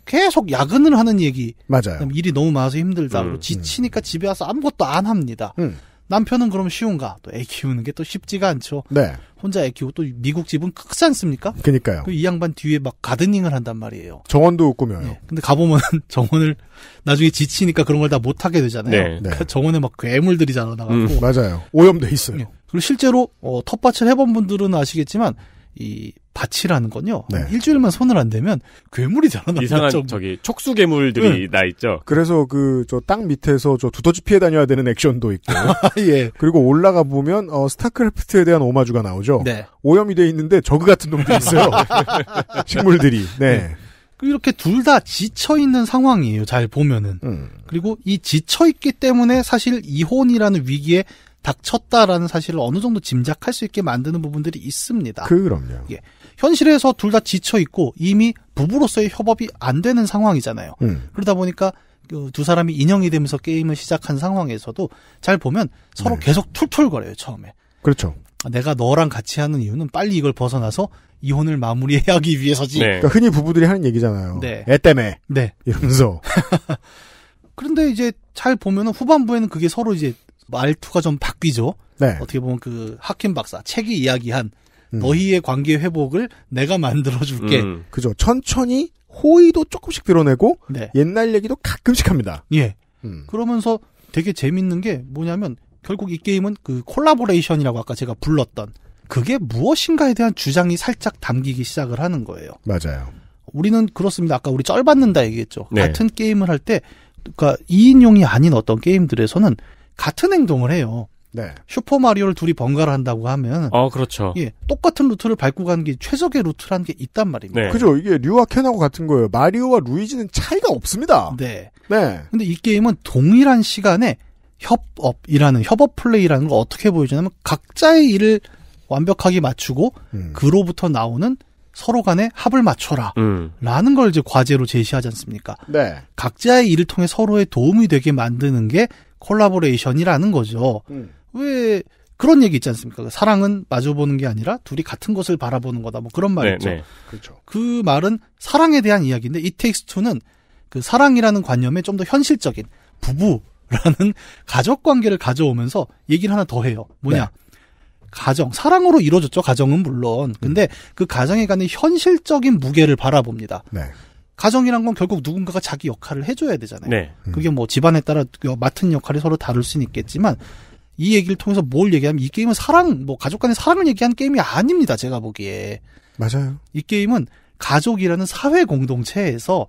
계속 야근을 하는 얘기. 맞아요. 일이 너무 많아서 힘들다. 음. 지치니까 집에 와서 아무것도 안 합니다. 음. 남편은 그럼 쉬운가? 또 애 키우는 게 또 쉽지가 않죠. 네. 혼자 애 키우고 또 미국 집은 크지 않습니까? 그니까요. 그 이 양반 뒤에 막 가드닝을 한단 말이에요. 정원도 꾸며요. 네. 근데 가보면 정원을 나중에 지치니까 그런 걸 다 못하게 되잖아요. 네. 네. 그 정원에 막 괴물들이 자라나가고. 음, 맞아요. 오염돼 있어요. 네. 그리고 실제로 어, 텃밭을 해본 분들은 아시겠지만 이 밭이라는 건요. 네. 일주일만 손을 안 대면 괴물이 자라니다 이상한 좀. 저기 촉수 괴물들이 네. 나 있죠. 그래서 그 저 땅 밑에서 저 두더지 피해 다녀야 되는 액션도 있고. 아, 예. 그리고 올라가 보면 어 스타크래프트에 대한 오마주가 나오죠. 네. 오염이 돼 있는데 저그 같은 놈들이 있어요. 식물들이. 네. 네. 이렇게 둘 다 지쳐 있는 상황이에요. 잘 보면은. 음. 그리고 이 지쳐 있기 때문에 사실 이혼이라는 위기에 닥쳤다라는 사실을 어느 정도 짐작할 수 있게 만드는 부분들이 있습니다. 그럼요. 예. 현실에서 둘 다 지쳐 있고 이미 부부로서의 협업이 안 되는 상황이잖아요. 음. 그러다 보니까 그 두 사람이 인형이 되면서 게임을 시작한 상황에서도 잘 보면 서로 음. 계속 툴툴거려요 처음에. 그렇죠. 내가 너랑 같이 하는 이유는 빨리 이걸 벗어나서 이혼을 마무리해야 하기 위해서지. 네. 그러니까 흔히 부부들이 하는 얘기잖아요. 네. 애 때문에. 네. 이러면서. 그런데 이제 잘 보면은 후반부에는 그게 서로 이제 말투가 좀 바뀌죠. 네. 어떻게 보면 그 하킴 박사 책이 이야기한 음. 너희의 관계 회복을 내가 만들어줄게. 음. 그죠. 천천히 호의도 조금씩 드러내고 네. 옛날 얘기도 가끔씩 합니다. 예. 음. 그러면서 되게 재밌는 게 뭐냐면 결국 이 게임은 그 콜라보레이션이라고 아까 제가 불렀던 그게 무엇인가에 대한 주장이 살짝 담기기 시작을 하는 거예요. 맞아요. 우리는 그렇습니다. 아까 우리 쩔받는다 얘기했죠. 네. 같은 게임을 할 때 그러니까 2인용이 아닌 어떤 게임들에서는 같은 행동을 해요. 네. 슈퍼 마리오를 둘이 번갈아 한다고 하면 어 그렇죠. 예, 똑같은 루트를 밟고 가는 게 최적의 루트라는 게 있단 말입니다. 네. 그죠? 이게 류와 켄하고 같은 거예요. 마리오와 루이지는 차이가 없습니다. 네. 네. 근데 이 게임은 동일한 시간에 협업이라는 협업 플레이라는 걸 어떻게 보여주냐면 각자의 일을 완벽하게 맞추고 음. 그로부터 나오는 서로 간의 합을 맞춰라. 음. 라는 걸 이제 과제로 제시하지 않습니까? 네. 각자의 일을 통해 서로의 도움이 되게 만드는 게 콜라보레이션이라는 거죠. 음. 왜 그런 얘기 있지 않습니까? 그 사랑은 마주보는 게 아니라 둘이 같은 것을 바라보는 거다. 뭐 그런 말 네, 있죠. 네. 그렇죠. 그 말은 사랑에 대한 이야기인데 이텍스트는그 사랑이라는 관념에 좀 더 현실적인 부부라는 가족 관계를 가져오면서 얘기를 하나 더 해요. 뭐냐? 네. 가정 사랑으로 이루어졌죠 가정은 물론 근데 음. 그 가정에 가는 현실적인 무게를 바라봅니다 네. 가정이란 건 결국 누군가가 자기 역할을 해줘야 되잖아요. 네. 그게 뭐 집안에 따라 그 맡은 역할이 서로 다를 수는 있겠지만 이 얘기를 통해서 뭘 얘기하면 이 게임은 사랑, 뭐 가족 간의 사랑을 얘기하는 게임이 아닙니다. 제가 보기에. 맞아요. 이 게임은 가족이라는 사회 공동체에서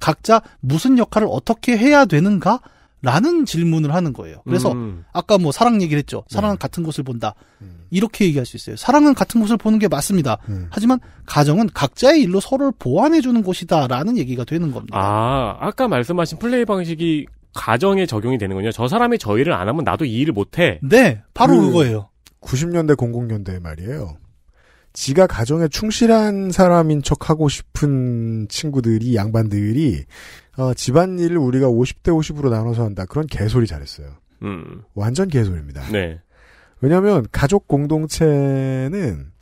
각자 무슨 역할을 어떻게 해야 되는가 라는 질문을 하는 거예요. 그래서 음. 아까 뭐 사랑 얘기를 했죠. 네. 사랑은 네. 같은 곳을 본다. 음. 이렇게 얘기할 수 있어요. 사랑은 같은 곳을 보는 게 맞습니다. 음. 하지만 가정은 각자의 일로 서로를 보완해 주는 곳이다라는 얘기가 되는 겁니다. 아, 아까 말씀하신 플레이 방식이 가정에 적용이 되는군요. 저 사람이 저 일을 안 하면 나도 이 일을 못 해. 네, 바로 그, 거예요 90년대 00년대 말이에요. 지가 가정에 충실한 사람인 척 하고 싶은 친구들이 양반들이 어, 집안일을 우리가 50대 50으로 나눠서 한다 그런 개소리 잘했어요. 음. 완전 개소리입니다. 네. 왜냐하면 가족 공동체는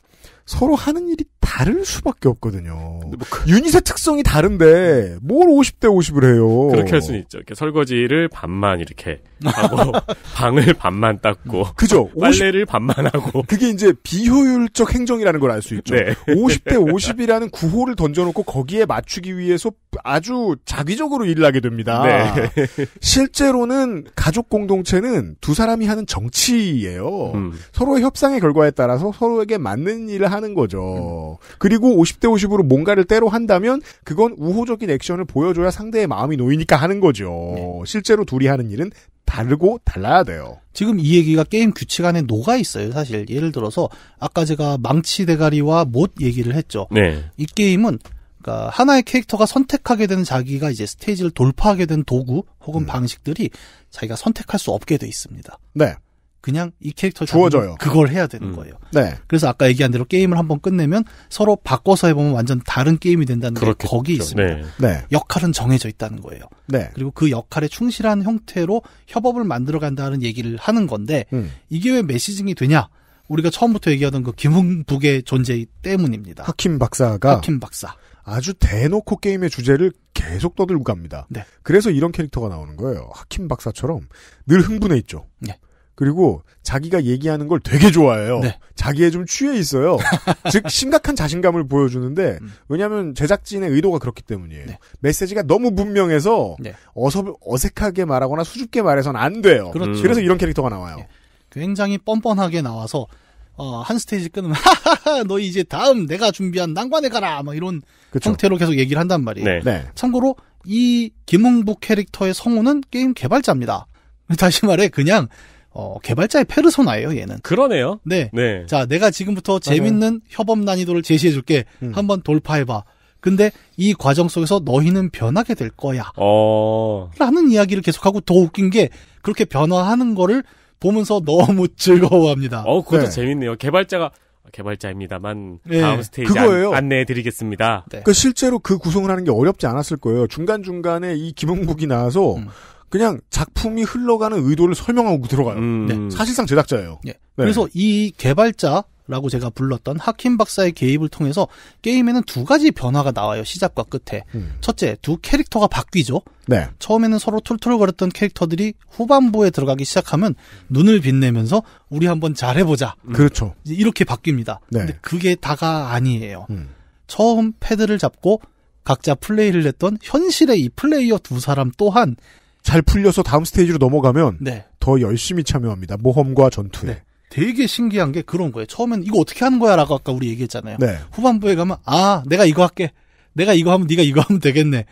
서로 하는 일이 다를 수밖에 없거든요. 뭐 그... 유닛의 특성이 다른데 뭘 50대 50을 해요. 그렇게 할 수는 있죠. 이렇게 설거지를 반만 이렇게 하고 방을 반만 닦고 그죠. 빨래를 반만 하고 그게 이제 비효율적 행정이라는 걸 알 수 있죠. 네. 50대 50이라는 구호를 던져놓고 거기에 맞추기 위해서 아주 자기적으로 일을 하게 됩니다. 네. 실제로는 가족 공동체는 두 사람이 하는 정치예요. 음. 서로의 협상의 결과에 따라서 서로에게 맞는 일을 하는 거죠. 음. 그리고 50대 50으로 뭔가를 때로 한다면 그건 우호적인 액션을 보여줘야 상대의 마음이 놓이니까 하는 거죠. 네. 실제로 둘이 하는 일은 다르고 달라야 돼요. 지금 이 얘기가 게임 규칙 안에 녹아 있어요, 사실. 예를 들어서 아까 제가 망치 대가리와 못 얘기를 했죠. 네. 이 게임은 그러니까 하나의 캐릭터가 선택하게 되는 자기가 이제 스테이지를 돌파하게 된 도구 혹은 음. 방식들이 자기가 선택할 수 없게 돼 있습니다. 네. 그냥 이 캐릭터 주어져요. 그걸 해야 되는 음. 거예요. 네. 그래서 아까 얘기한 대로 게임을 한번 끝내면 서로 바꿔서 해보면 완전 다른 게임이 된다는 그렇게 거기 있습니다. 네. 네. 역할은 정해져 있다는 거예요. 네. 그리고 그 역할에 충실한 형태로 협업을 만들어 간다는 얘기를 하는 건데 음. 이게 왜 메시징이 되냐? 우리가 처음부터 얘기하던 그 김흥북의 존재 때문입니다. 하킴 박사가 하킴 박사 아주 대놓고 게임의 주제를 계속 떠들고 갑니다. 네. 그래서 이런 캐릭터가 나오는 거예요. 하킴 박사처럼 늘 흥분해 있죠. 네. 그리고 자기가 얘기하는 걸 되게 좋아해요. 네. 자기에 좀 취해 있어요. 즉 심각한 자신감을 보여주는데 음. 왜냐하면 제작진의 의도가 그렇기 때문이에요. 네. 메시지가 너무 분명해서 네. 어섭, 어색하게 말하거나 수줍게 말해서는 안 돼요. 그렇죠. 음. 그래서 이런 캐릭터가 나와요. 예. 굉장히 뻔뻔하게 나와서 어, 한 스테이지 끊으면 하하하 너 이제 다음 내가 준비한 난관에 가라 막 이런 그쵸. 형태로 계속 얘기를 한단 말이에요. 네. 네. 참고로 이 김웅북 캐릭터의 성우는 게임 개발자입니다. 다시 말해 그냥 어, 개발자의 페르소나예요, 얘는. 그러네요. 네. 네. 자, 내가 지금부터 재밌는 협업 난이도를 제시해 줄게. 음. 한번 돌파해 봐. 근데 이 과정 속에서 너희는 변하게 될 거야. 어... 라는 이야기를 계속하고 더 웃긴 게 그렇게 변화하는 거를 보면서 너무 즐거워합니다. 어, 그것도 네. 재밌네요. 개발자가 개발자입니다만 네, 다음 스테이지 그거예요. 안, 안내해 드리겠습니다. 네. 그 실제로 그 구성을 하는 게 어렵지 않았을 거예요. 중간 중간에 이 김홍국이 나와서 음. 그냥 작품이 흘러가는 의도를 설명하고 들어가요. 음. 네. 사실상 제작자예요. 예. 네. 그래서 이 개발자라고 제가 불렀던 하킴 박사의 개입을 통해서 게임에는 두 가지 변화가 나와요. 시작과 끝에. 음. 첫째, 두 캐릭터가 바뀌죠. 네. 처음에는 서로 툴툴거렸던 캐릭터들이 후반부에 들어가기 시작하면 눈을 빛내면서 우리 한번 잘해보자. 음. 그렇죠. 음. 이렇게 바뀝니다. 네. 근데 그게 다가 아니에요. 음. 처음 패드를 잡고 각자 플레이를 했던 현실의 이 플레이어 두 사람 또한 잘 풀려서 다음 스테이지로 넘어가면 네. 더 열심히 참여합니다. 모험과 전투에. 네. 되게 신기한 게 그런 거예요. 처음엔 이거 어떻게 하는 거야라고 아까 우리 얘기했잖아요. 네. 후반부에 가면 아 내가 이거 할게. 내가 이거 하면 네가 이거 하면 되겠네.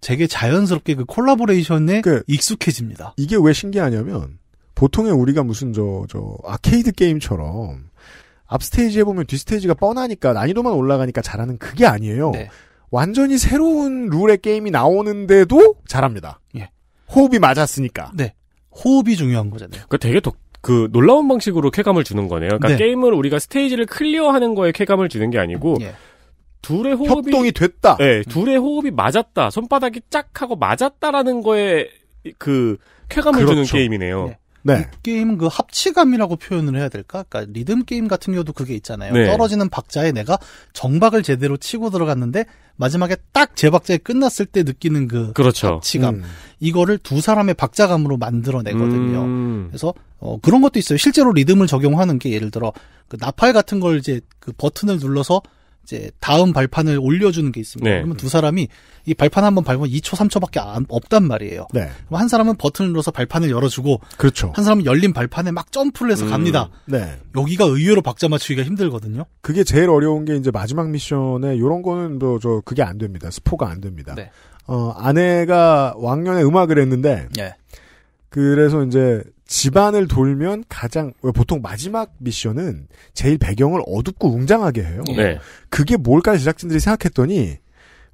되게 자연스럽게 그 콜라보레이션에 그, 익숙해집니다. 이게 왜 신기하냐면 보통에 우리가 무슨 저 저 아케이드 게임처럼 앞 스테이지에 보면 뒤 스테이지가 뻔하니까 난이도만 올라가니까 잘하는 그게 아니에요. 네. 완전히 새로운 룰의 게임이 나오는데도 잘합니다. 예. 호흡이 맞았으니까. 네. 호흡이 중요한 거잖아요. 그 되게 독, 그 놀라운 방식으로 쾌감을 주는 거네요. 그러니까 네. 게임을 우리가 스테이지를 클리어하는 거에 쾌감을 주는 게 아니고 예. 둘의 호흡이 협동이 됐다. 네, 둘의 호흡이 맞았다. 손바닥이 짝 하고 맞았다라는 거에 그 쾌감을 그렇죠. 주는 게임이네요. 네. 네. 이 게임 그 합치감이라고 표현을 해야 될까? 그니까 리듬 게임 같은 경우도 그게 있잖아요. 네. 떨어지는 박자에 내가 정박을 제대로 치고 들어갔는데 마지막에 딱 제 박자에 끝났을 때 느끼는 그 그렇죠. 합치감 음. 이거를 두 사람의 박자감으로 만들어내거든요. 음. 그래서 어, 그런 것도 있어요. 실제로 리듬을 적용하는 게 예를 들어 그 나팔 같은 걸 이제 그 버튼을 눌러서 이제 다음 발판을 올려주는 게 있습니다. 네. 그러면 두 사람이 이 발판 한번 밟으면 2초, 3초밖에 안, 없단 말이에요. 네. 그럼 한 사람은 버튼을 눌러서 발판을 열어주고, 그렇죠. 한 사람은 열린 발판에 막 점프를 해서 음, 갑니다. 네. 여기가 의외로 박자 맞추기가 힘들거든요. 그게 제일 어려운 게 이제 마지막 미션에 이런 거는 뭐저 그게 안 됩니다. 스포가 안 됩니다. 네. 어 아내가 왕년에 음악을 했는데, 예. 그래서 이제 집안을 돌면 가장 보통 마지막 미션은 제일 배경을 어둡고 웅장하게 해요. 네. 네. 그게 뭘까 제작진들이 생각했더니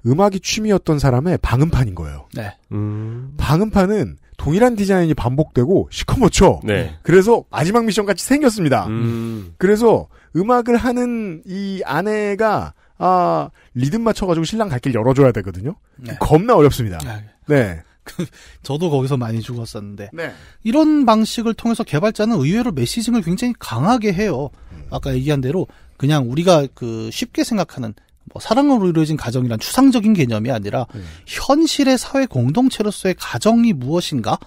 음악이 취미였던 사람의 방음판인 거예요. 네. 음... 방음판은 동일한 디자인이 반복되고 시커멓죠. 네. 그래서 마지막 미션 같이 생겼습니다. 음... 그래서 음악을 하는 이 아내가 아 리듬 맞춰가지고 신랑 갈 길 열어줘야 되거든요. 네. 겁나 어렵습니다. 네. 네. 저도 거기서 많이 죽었었는데 네. 이런 방식을 통해서 개발자는 의외로 메시징을 굉장히 강하게 해요. 음. 아까 얘기한 대로 그냥 우리가 그 쉽게 생각하는 뭐 사랑으로 이루어진 가정이란 추상적인 개념이 아니라 음. 현실의 사회 공동체로서의 가정이 무엇인가라는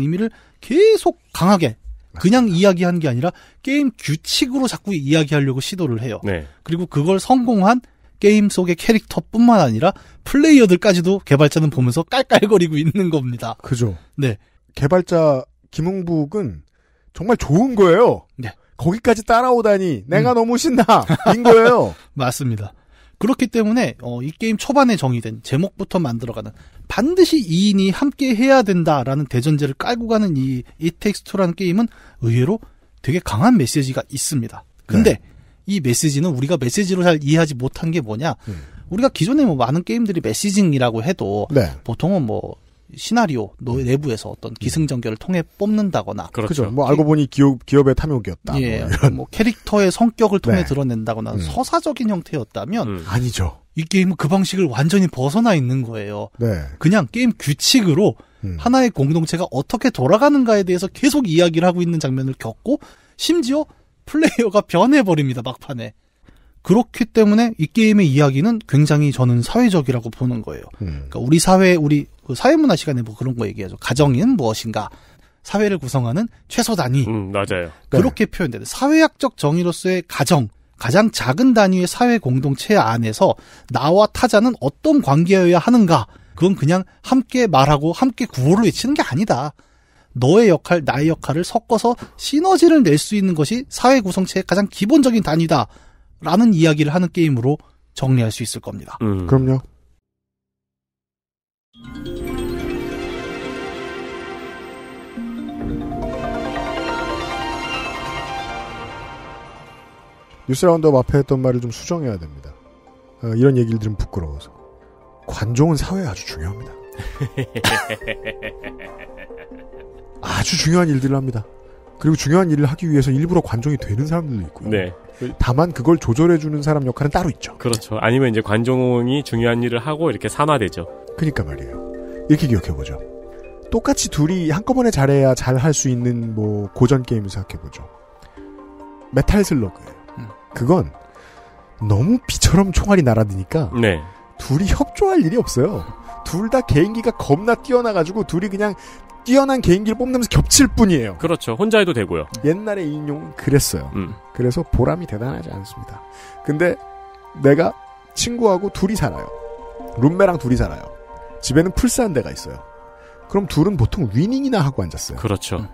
의미를 계속 강하게 그냥 맞습니다. 이야기한 게 아니라 게임 규칙으로 자꾸 이야기하려고 시도를 해요. 네. 그리고 그걸 성공한 게임 속의 캐릭터뿐만 아니라 플레이어들까지도 개발자는 보면서 깔깔거리고 있는 겁니다. 그죠. 네. 개발자 김웅북은 정말 좋은 거예요. 네. 거기까지 따라오다니 내가 음. 너무 신나 인 거예요. 맞습니다. 그렇기 때문에 어, 이 게임 초반에 정의된 제목부터 만들어가는 반드시 2인이 함께 해야 된다라는 대전제를 깔고 가는 이 이텍스트라는 게임은 의외로 되게 강한 메시지가 있습니다. 근데 네. 이 메시지는 우리가 메시지로 잘 이해하지 못한 게 뭐냐. 음. 우리가 기존에 뭐 많은 게임들이 메시징이라고 해도 네. 보통은 뭐 시나리오 음. 내부에서 어떤 음. 기승전결을 통해 뽑는다거나 그렇죠. 그죠. 뭐 알고 보니 기업 기업의 탐욕이었다. 예. 뭐, 뭐 캐릭터의 성격을 통해 네. 드러낸다거나 음. 서사적인 형태였다면 음. 아니죠. 이 게임은 그 방식을 완전히 벗어나 있는 거예요. 네. 그냥 게임 규칙으로 음. 하나의 공동체가 어떻게 돌아가는가에 대해서 계속 이야기를 하고 있는 장면을 겪고 심지어 플레이어가 변해버립니다, 막판에. 그렇기 때문에 이 게임의 이야기는 굉장히 저는 사회적이라고 보는 거예요. 음. 그러니까 우리 사회, 우리 그 사회문화 시간에 뭐 그런 거 얘기하죠. 가정인 무엇인가. 사회를 구성하는 최소 단위. 음, 맞아요. 그러니까 그렇게 네. 표현되는 사회학적 정의로서의 가정, 가장 작은 단위의 사회 공동체 안에서 나와 타자는 어떤 관계여야 하는가. 그건 그냥 함께 말하고 함께 구호를 외치는 게 아니다. 너의 역할, 나의 역할을 섞어서 시너지를 낼 수 있는 것이 사회 구성체의 가장 기본적인 단위다. 라는 이야기를 하는 게임으로 정리할 수 있을 겁니다. 음. 그럼요. 뉴스라운드 앞에 했던 말을 좀 수정해야 됩니다. 어, 이런 얘기를 들으면 부끄러워서. 관종은 사회에 아주 중요합니다. 아주 중요한 일들을 합니다. 그리고 중요한 일을 하기 위해서 일부러 관종이 되는 사람들도 있고요. 네. 다만 그걸 조절해주는 사람 역할은 따로 있죠. 그렇죠. 아니면 이제 관종이 중요한 일을 하고 이렇게 산화되죠. 그니까 말이에요. 이렇게 기억해보죠. 똑같이 둘이 한꺼번에 잘해야 잘할 수 있는 뭐 고전 게임을 생각해보죠. 메탈 슬러그예요. 음. 그건 너무 비처럼 총알이 날아드니까 네. 둘이 협조할 일이 없어요. 둘 다 개인기가 겁나 뛰어나가지고 둘이 그냥 뛰어난 개인기를 뽐내면서 겹칠 뿐이에요. 그렇죠. 혼자 해도 되고요. 옛날에 이인용은 그랬어요. 음. 그래서 보람이 대단하지 않습니다. 근데 내가 친구하고 둘이 살아요. 룸메랑 둘이 살아요. 집에는 풀스 한 대가 있어요. 그럼 둘은 보통 위닝이나 하고 앉았어요. 그렇죠. 음.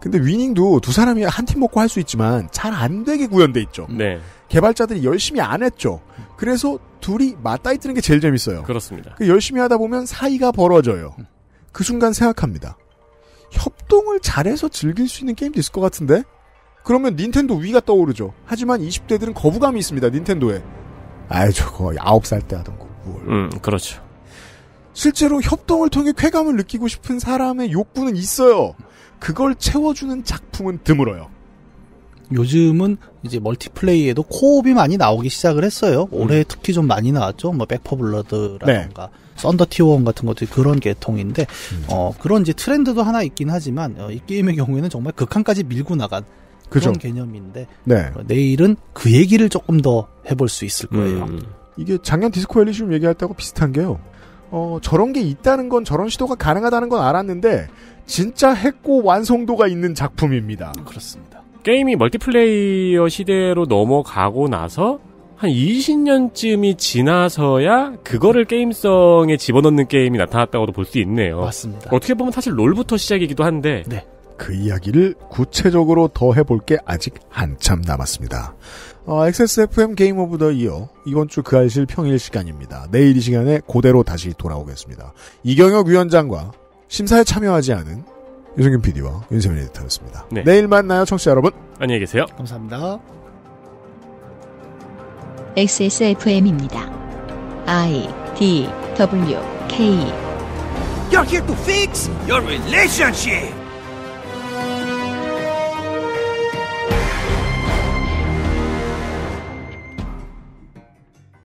근데 위닝도 두 사람이 한 팀 먹고 할 수 있지만 잘 안 되게 구현돼 있죠. 음. 네. 개발자들이 열심히 안 했죠. 그래서 둘이 맞다이 뜨는 게 제일 재밌어요. 그렇습니다. 그 열심히 하다 보면 사이가 벌어져요. 그 순간 생각합니다. 협동을 잘해서 즐길 수 있는 게임도 있을 것 같은데? 그러면 닌텐도 위가 떠오르죠. 하지만 20대들은 거부감이 있습니다. 닌텐도에. 아이 저거 9살 때 하던 거. 뭘. 음, 그렇죠. 실제로 협동을 통해 쾌감을 느끼고 싶은 사람의 욕구는 있어요. 그걸 채워주는 작품은 드물어요. 요즘은 이제 멀티플레이에도 코옵이 많이 나오기 시작을 했어요. 올해 음. 특히 좀 많이 나왔죠. 뭐 백퍼블러드라던가. 네. 썬더 티오원 같은 것들이 그런 계통인데 음. 어, 그런 이제 트렌드도 하나 있긴 하지만 어, 이 게임의 경우에는 정말 극한까지 밀고 나간 그죠. 그런 개념인데 네. 어, 내일은 그 얘기를 조금 더 해볼 수 있을 거예요. 음. 이게 작년 디스코 엘리시움 얘기할 때하고 비슷한 게요. 어, 저런 게 있다는 건 저런 시도가 가능하다는 건 알았는데 진짜 했고 완성도가 있는 작품입니다. 그렇습니다. 게임이 멀티플레이어 시대로 넘어가고 나서 한 20년쯤이 지나서야 그거를 게임성에 집어넣는 게임이 나타났다고도 볼 수 있네요. 맞습니다. 어떻게 보면 사실 롤부터 시작이기도 한데 네. 그 이야기를 구체적으로 더 해볼 게 아직 한참 남았습니다. 어, XSFM 게임 오브 더 이어 이번 주 그 알실 평일 시간입니다. 내일 이 시간에 고대로 다시 돌아오겠습니다. 이경혁 위원장과 심사에 참여하지 않은 유승균 PD와 윤세민 에디터였습니다. 네. 내일 만나요 청취자 여러분. 안녕히 계세요. 감사합니다. XSFM입니다. I D W K. You're here to fix your relationship.